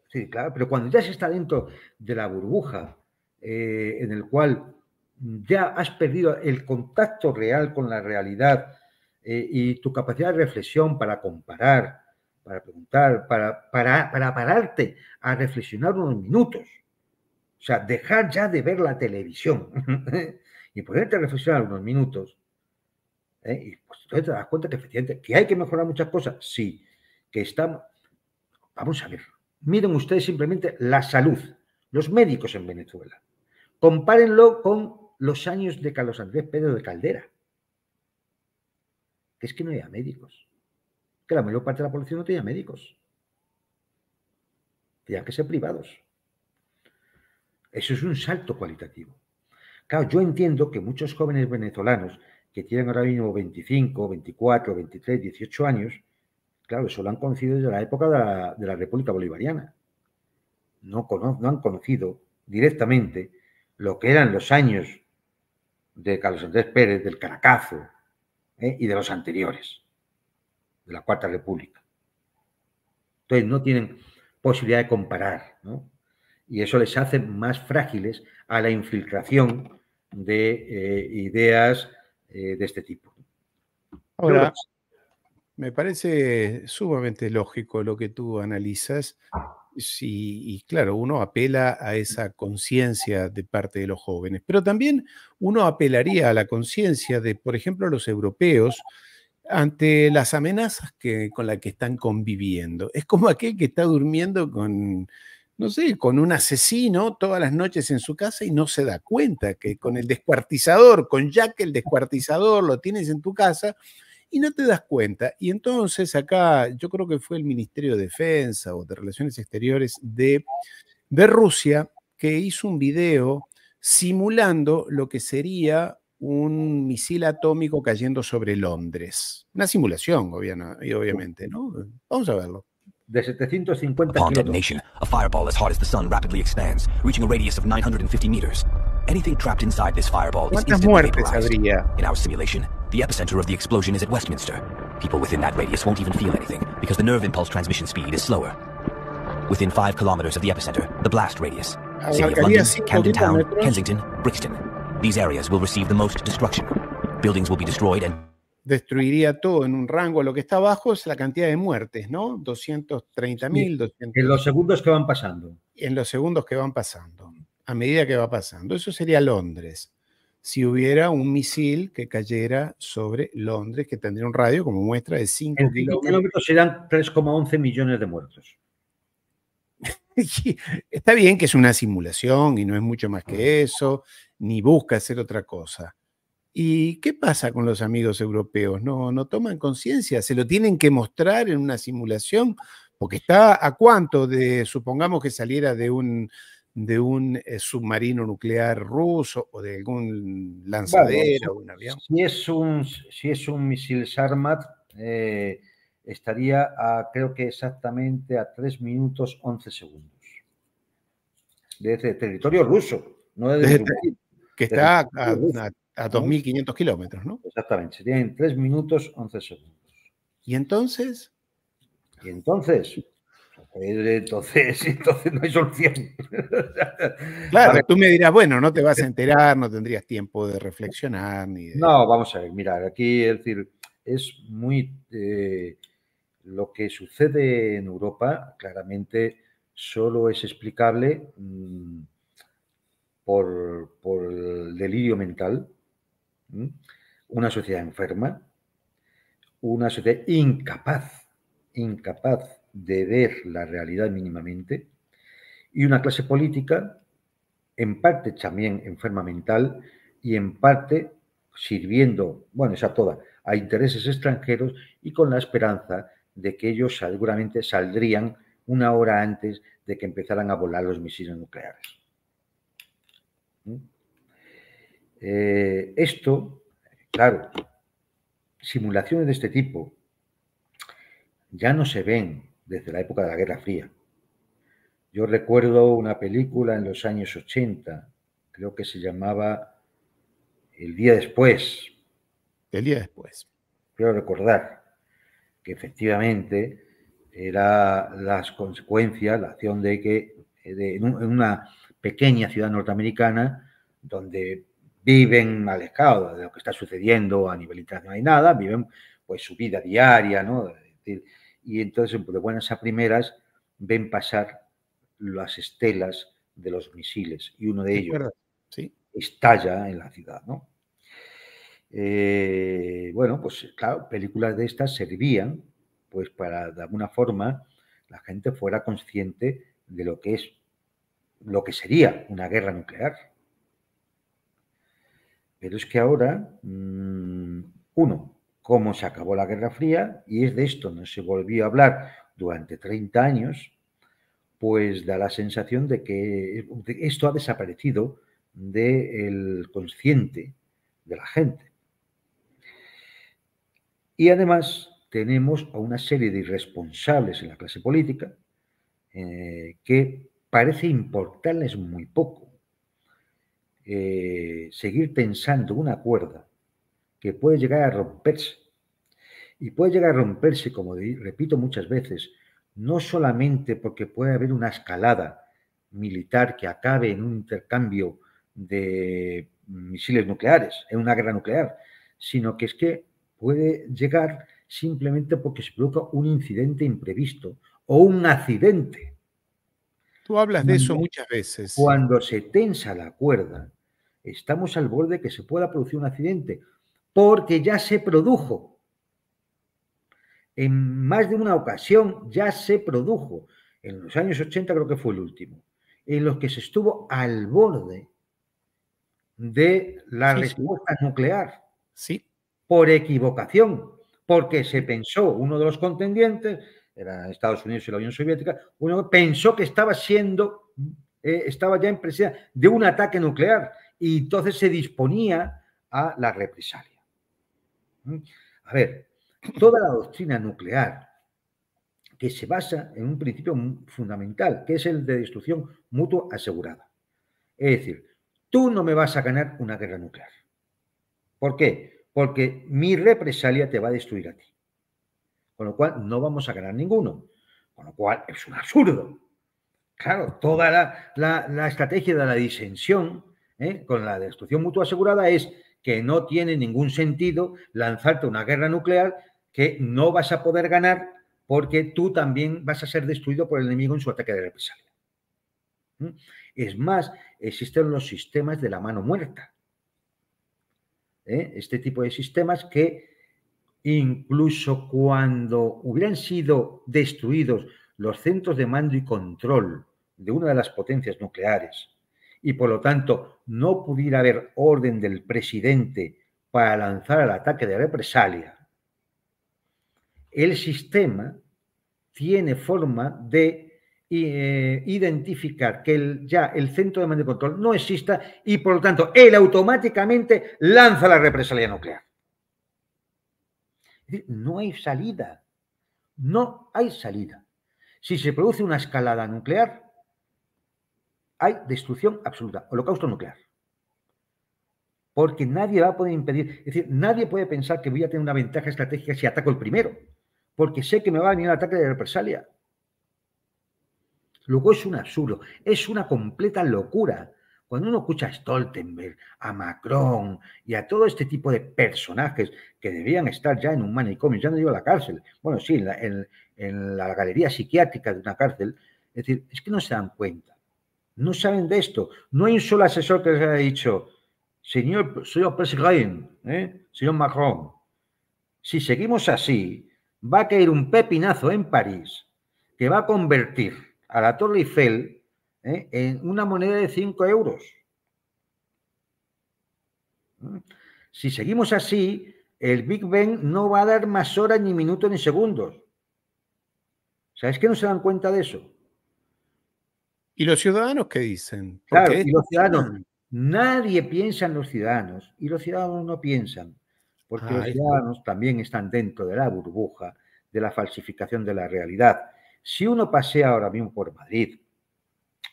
Sí, claro, pero cuando ya se está dentro de la burbuja eh, en el cual ya has perdido el contacto real con la realidad y tu capacidad de reflexión para comparar, para preguntar, para, para pararte a reflexionar unos minutos o sea, dejar ya de ver la televisión y ponerte a reflexionar unos minutos. ¿eh? Y pues entonces te das cuenta que que hay que mejorar muchas cosas. Sí, que estamos. Vamos a ver. Miren ustedes simplemente la salud, los médicos en Venezuela. Compárenlo con los años de Carlos Andrés Pedro de Caldera. Que es que no había médicos. Que la mayor parte de la población no tenía médicos. Tenían que ser privados. Eso es un salto cualitativo. Claro, yo entiendo que muchos jóvenes venezolanos que tienen ahora mismo 25, 24, 23, 18 años, claro, eso lo han conocido desde la época de la, República Bolivariana. No, no, han conocido directamente lo que eran los años de Carlos Andrés Pérez, del Caracazo ¿eh? y de los anteriores, de la Cuarta República. Entonces no tienen posibilidad de comparar, ¿no? y eso les hace más frágiles a la infiltración de eh, ideas eh, de este tipo. Ahora, me parece sumamente lógico lo que tú analizas y claro, uno apela a esa conciencia de parte de los jóvenes, pero también uno apelaría a la conciencia de, por ejemplo, los europeos ante las amenazas que, con las que están conviviendo. Es como aquel que está durmiendo con, no sé, con un asesino todas las noches en su casa y no se da cuenta que con el descuartizador, con Jack el descuartizador, lo tienes en tu casa y no te das cuenta. Y entonces acá yo creo que fue el Ministerio de Defensa o de Relaciones Exteriores de, de Rusia que hizo un video simulando lo que sería un misil atómico cayendo sobre Londres. Una simulación, obviamente, ¿no? Vamos a verlo. 750 Upon detonation, a fireball as hot as the sun rapidly expands, reaching a radius of 950 meters. Anything trapped inside this fireball is instantly vaporized. In our simulation, the epicenter of the explosion is at Westminster. People within that radius won't even feel anything because the nerve impulse transmission speed is slower. Within five kilometers of the epicenter, the blast radius. City of London, Camden Town, Kensington, Brixton. These areas will receive the most destruction. Buildings will be destroyed and destruiría todo en un rango. Lo que está abajo es la cantidad de muertes, ¿no? 230.000, mil. En los segundos que van pasando. En los segundos que van pasando, a medida que va pasando. Eso sería Londres. Si hubiera un misil que cayera sobre Londres, que tendría un radio, como muestra, de 5 kilómetros. kilómetros serán 3,11 millones de muertos. está bien que es una simulación y no es mucho más que ah. eso, ni busca hacer otra cosa ¿Y qué pasa con los amigos europeos? ¿No, no toman conciencia? ¿Se lo tienen que mostrar en una simulación? Porque está a cuánto de, supongamos que saliera de un, eh, submarino nuclear ruso o de algún lanzadero o un avión. Si es un, misil Sarmat, eh, estaría a, creo que exactamente a 3 minutos 11 segundos. Desde territorio ruso, no que está a, a, a 2.500 kilómetros, ¿no? Exactamente, sería en 3 minutos 11 segundos. ¿Y entonces? Y entonces, entonces, entonces no hay solución. Claro, tú me dirás, bueno, no te vas a enterar, no tendrías tiempo de reflexionar. Ni No, vamos a ver, Mira, aquí es decir, es muy. Eh, lo que sucede en Europa claramente solo es explicable mm, por, por el delirio mental una sociedad enferma, una sociedad incapaz, incapaz de ver la realidad mínimamente, y una clase política en parte también enferma mental y en parte sirviendo, bueno, esa toda, a intereses extranjeros y con la esperanza de que ellos seguramente saldrían una hora antes de que empezaran a volar los misiles nucleares. Eh, esto, claro, simulaciones de este tipo ya no se ven desde la época de la Guerra Fría. Yo recuerdo una película en los años 80, creo que se llamaba El día después. El día después. Quiero recordar que efectivamente era las consecuencias, la acción de que en una pequeña ciudad norteamericana donde viven alejados de lo que está sucediendo a nivel internacional hay nada, viven pues su vida diaria, ¿no? y entonces de pues, buenas a primeras ven pasar las estelas de los misiles y uno de ellos estalla en la ciudad, ¿no? Eh, bueno, pues claro, películas de estas servían pues para de alguna forma la gente fuera consciente de lo que es, lo que sería una guerra nuclear. Pero es que ahora, mm, uno, cómo se acabó la Guerra Fría, y es de esto no se volvió a hablar durante 30 años, pues da la sensación de que esto ha desaparecido del consciente de la gente. Y además tenemos a una serie de irresponsables en la clase política eh, que parece importarles muy poco eh, seguir tensando una cuerda que puede llegar a romperse. Y puede llegar a romperse, como repito muchas veces, no solamente porque puede haber una escalada militar que acabe en un intercambio de misiles nucleares, en una guerra nuclear, sino que es que puede llegar simplemente porque se produzca un incidente imprevisto o un accidente. Tú hablas de eso muchas veces. Cuando se tensa la cuerda, Estamos al borde de que se pueda producir un accidente, porque ya se produjo. En más de una ocasión ya se produjo. En los años 80 creo que fue el último, en los que se estuvo al borde de la respuesta nuclear. Sí. Por equivocación, porque se pensó, uno de los contendientes, era Estados Unidos y la Unión Soviética, uno pensó que estaba siendo, eh, estaba ya en presencia de un ataque nuclear y entonces se disponía a la represalia. ¿Mm? A ver, toda la doctrina nuclear que se basa en un principio fundamental, que es el de destrucción mutua asegurada. Es decir, tú no me vas a ganar una guerra nuclear. ¿Por qué? Porque mi represalia te va a destruir a ti. Con lo cual no vamos a ganar ninguno. Con lo cual es un absurdo. Claro, toda la, estrategia de la disensión ¿eh? con la destrucción mutua asegurada es que no tiene ningún sentido lanzarte una guerra nuclear que no vas a poder ganar porque tú también vas a ser destruido por el enemigo en su ataque de represalia. ¿Mm? Es más, existen los sistemas de la mano muerta. ¿eh? Este tipo de sistemas que incluso cuando hubieran sido destruidos los centros de mando y control de una de las potencias nucleares, y por lo tanto no pudiera haber orden del presidente para lanzar el ataque de represalia, el sistema tiene forma de eh, identificar que ya el centro de mando y control no exista y por lo tanto él automáticamente lanza la represalia nuclear. no hay salida, no hay salida. Si se produce una escalada nuclear, hay destrucción absoluta, holocausto nuclear. Porque nadie va a poder impedir, es decir, nadie puede pensar que voy a tener una ventaja estratégica si ataco el primero, porque sé que me va a venir un ataque de represalia. Luego es un absurdo, es una completa locura. Cuando uno escucha a Stoltenberg, a Macron y a todo este tipo de personajes que debían estar ya en un manicomio, ya no a la cárcel, bueno, sí, en en la galería psiquiátrica de una cárcel, es decir, es que no se dan cuenta no saben de esto. No hay un solo asesor que les haya dicho, señor, señor presidente, ¿eh? señor Macron, si seguimos así, va a caer un pepinazo en París que va a convertir a la Torre Eiffel ¿eh? en una moneda de 5 euros. Si seguimos así, el Big Bang no va a dar más horas, ni minutos, ni segundos. ¿Sabes que no se dan cuenta de eso? ¿Y los ciudadanos qué dicen? los ciudadanos. Nadie piensa en los ciudadanos y los ciudadanos no piensan, porque los ciudadanos también están dentro de la burbuja de la falsificación de la realidad. Si uno pasea ahora mismo por Madrid,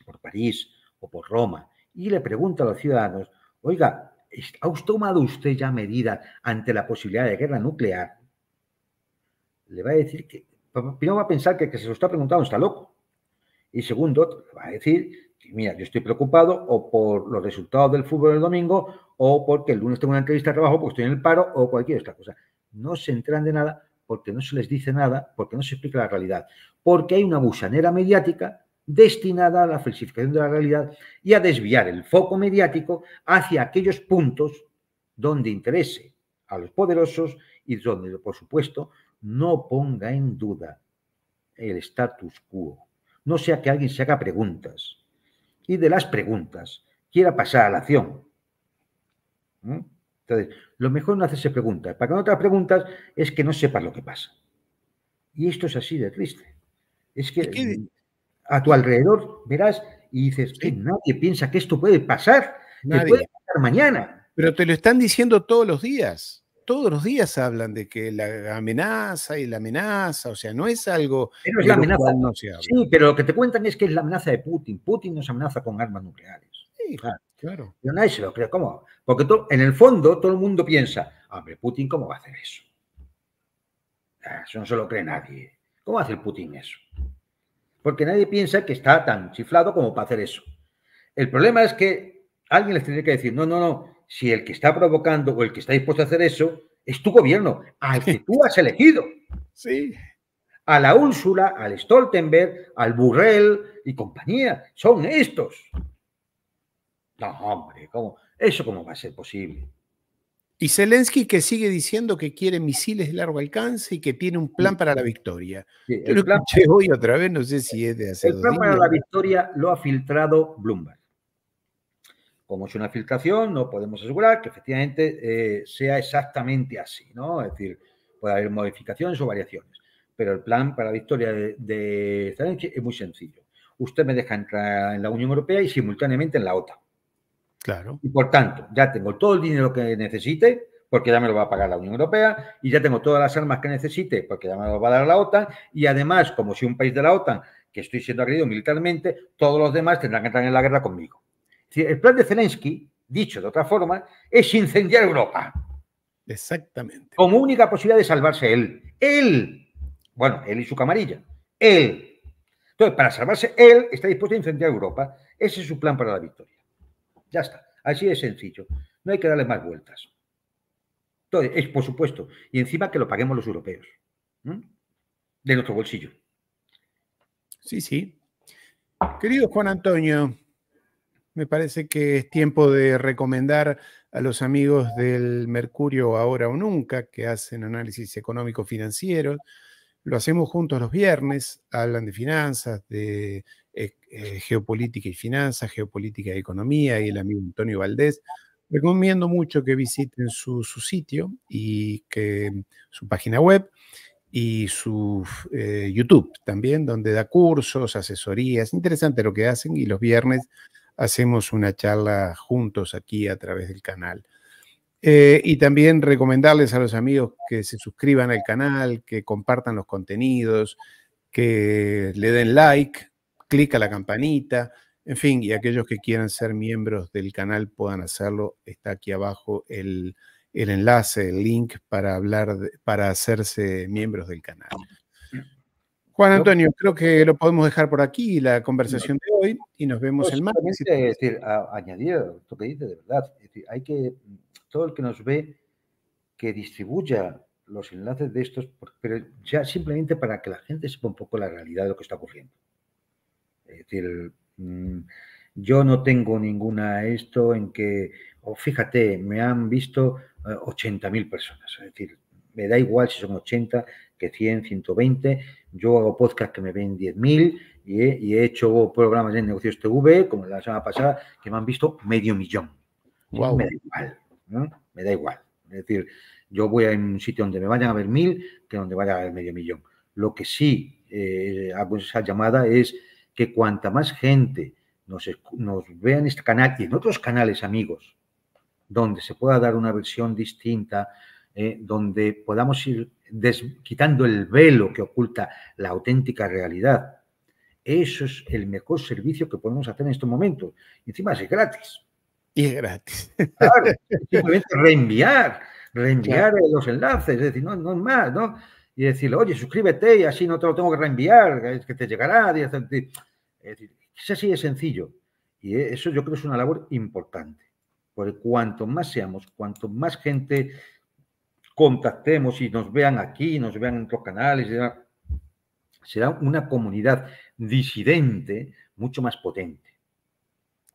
por París o por Roma y le pregunta a los ciudadanos, oiga, ¿ha tomado usted ya medidas ante la posibilidad de guerra nuclear? Le va a decir que, primero va a pensar que que se lo está preguntando está loco. Y segundo, va a decir, mira, yo estoy preocupado o por los resultados del fútbol del domingo o porque el lunes tengo una entrevista de trabajo porque estoy en el paro o cualquier otra cosa. No se entran de nada porque no se les dice nada, porque no se explica la realidad, porque hay una gusanera mediática destinada a la falsificación de la realidad y a desviar el foco mediático hacia aquellos puntos donde interese a los poderosos y donde, por supuesto, no ponga en duda el status quo no sea que alguien se haga preguntas y de las preguntas quiera pasar a la acción. ¿Mm? Entonces, lo mejor no hacerse preguntas. Para que no te hagas preguntas es que no sepas lo que pasa. Y esto es así de triste. Es que a tu alrededor verás y dices, eh, nadie piensa que esto puede pasar, que puede pasar mañana. Pero te lo están diciendo todos los días todos los días hablan de que la amenaza y la amenaza, o sea, no es algo pero es la amenaza. Sí, pero lo que te cuentan es que es la amenaza de Putin. Putin nos amenaza con armas nucleares. Sí, claro. Yo nadie se lo cree. ¿Cómo? Porque en el fondo todo el mundo piensa, hombre, Putin, ¿cómo va a hacer eso? Ah, eso no se lo cree nadie. ¿Cómo hace Putin eso? Porque nadie piensa que está tan chiflado como para hacer eso. El problema es que alguien les tendría que decir, no, no, no, si el que está provocando o el que está dispuesto a hacer eso es tu gobierno, al que tú has elegido. Sí. A la Úrsula, al Stoltenberg, al Burrell y compañía. Son estos. No, hombre, ¿cómo? ¿eso cómo va a ser posible? Y Zelensky que sigue diciendo que quiere misiles de largo alcance y que tiene un plan para la victoria. otra vez, no sé si es de El plan para la victoria lo ha filtrado Bloomberg como es una filtración, no podemos asegurar que efectivamente eh, sea exactamente así, ¿no? Es decir, puede haber modificaciones o variaciones. Pero el plan para la victoria de, de es muy sencillo. Usted me deja entrar en la Unión Europea y simultáneamente en la OTAN. Claro. Y por tanto, ya tengo todo el dinero que necesite, porque ya me lo va a pagar la Unión Europea, y ya tengo todas las armas que necesite, porque ya me lo va a dar la OTAN, y además, como soy un país de la OTAN, que estoy siendo agredido militarmente, todos los demás tendrán que entrar en la guerra conmigo. El plan de Zelensky, dicho de otra forma, es incendiar Europa. Exactamente. Como única posibilidad de salvarse él. Él. Bueno, él y su camarilla. Él. Entonces, para salvarse él, está dispuesto a incendiar Europa. Ese es su plan para la victoria. Ya está. Así de sencillo. No hay que darle más vueltas. Entonces, es por supuesto. Y encima que lo paguemos los europeos. De nuestro bolsillo. Sí, sí. Querido Juan Antonio, me parece que es tiempo de recomendar a los amigos del Mercurio Ahora o Nunca, que hacen análisis económico financiero Lo hacemos juntos los viernes, hablan de finanzas, de eh, eh, geopolítica y finanzas, geopolítica y economía, y el amigo Antonio Valdés. Recomiendo mucho que visiten su, sitio y que su página web y su eh, YouTube también, donde da cursos, asesorías. Interesante lo que hacen y los viernes hacemos una charla juntos aquí a través del canal. Eh, y también recomendarles a los amigos que se suscriban al canal, que compartan los contenidos, que le den like, clic a la campanita, en fin, y aquellos que quieran ser miembros del canal puedan hacerlo. Está aquí abajo el, enlace, el link para hablar, para hacerse miembros del canal. Juan Antonio, creo que lo podemos dejar por aquí, la conversación de hoy, y nos vemos el martes. añadir lo que dice de verdad, hay que, todo el que nos ve, que distribuya los enlaces de estos, pero ya simplemente para que la gente sepa un poco la realidad de lo que está ocurriendo. Es decir, mm, yo no tengo ninguna esto en que, fíjate, me han visto 80.000 eh, personas, es decir, me da igual si son 80, que 100, 120. Yo hago podcast que me ven 10.000 y, he, y he hecho programas de negocios TV, como la semana pasada, que me han visto medio millón. Me da igual, Es decir, yo voy a un sitio donde me vayan a ver mil que donde vaya a ver medio millón. Lo que sí eh, hago esa llamada es que cuanta más gente nos, nos vea en este canal y en otros canales amigos, donde se pueda dar una versión distinta, ¿eh? donde podamos ir quitando el velo que oculta la auténtica realidad. Eso es el mejor servicio que podemos hacer en estos momentos. Encima es gratis. Y es gratis. Claro, simplemente reenviar, reenviar los enlaces, es decir, no, no es más, ¿no? Y decirle, oye, suscríbete y así no te lo tengo que reenviar, que te llegará. Es decir, es así de sencillo. Y eso yo creo es una labor importante. Porque cuanto más seamos, cuanto más gente contactemos y nos vean aquí, nos vean en otros canales, será una comunidad disidente mucho más potente.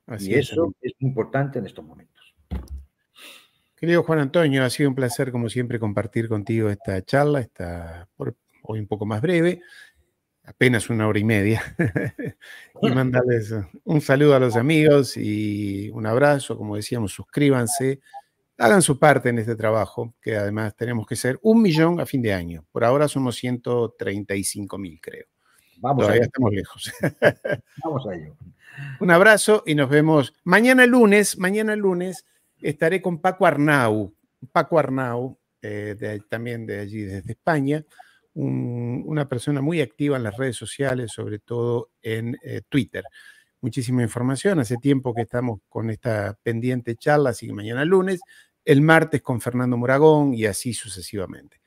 Así y eso es, importante en estos momentos. Querido Juan Antonio, ha sido un placer, como siempre, compartir contigo esta charla, esta hoy un poco más breve, apenas una hora y media. y mandarles un saludo a los amigos y un abrazo. Como decíamos, suscríbanse hagan su parte en este trabajo, que además tenemos que ser un millón a fin de año. Por ahora somos 135 mil, creo. Vamos Todavía estamos lejos. Vamos a ello. Un abrazo y nos vemos mañana lunes. Mañana lunes estaré con Paco Arnau. Paco Arnau, eh, también de allí, desde España, una persona muy activa en las redes sociales, sobre todo en eh, Twitter. Muchísima información. Hace tiempo que estamos con esta pendiente charla, así que mañana lunes el martes con Fernando Moragón y así sucesivamente.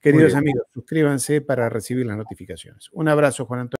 Queridos amigos, suscríbanse para recibir las notificaciones. Un abrazo, Juan Antonio.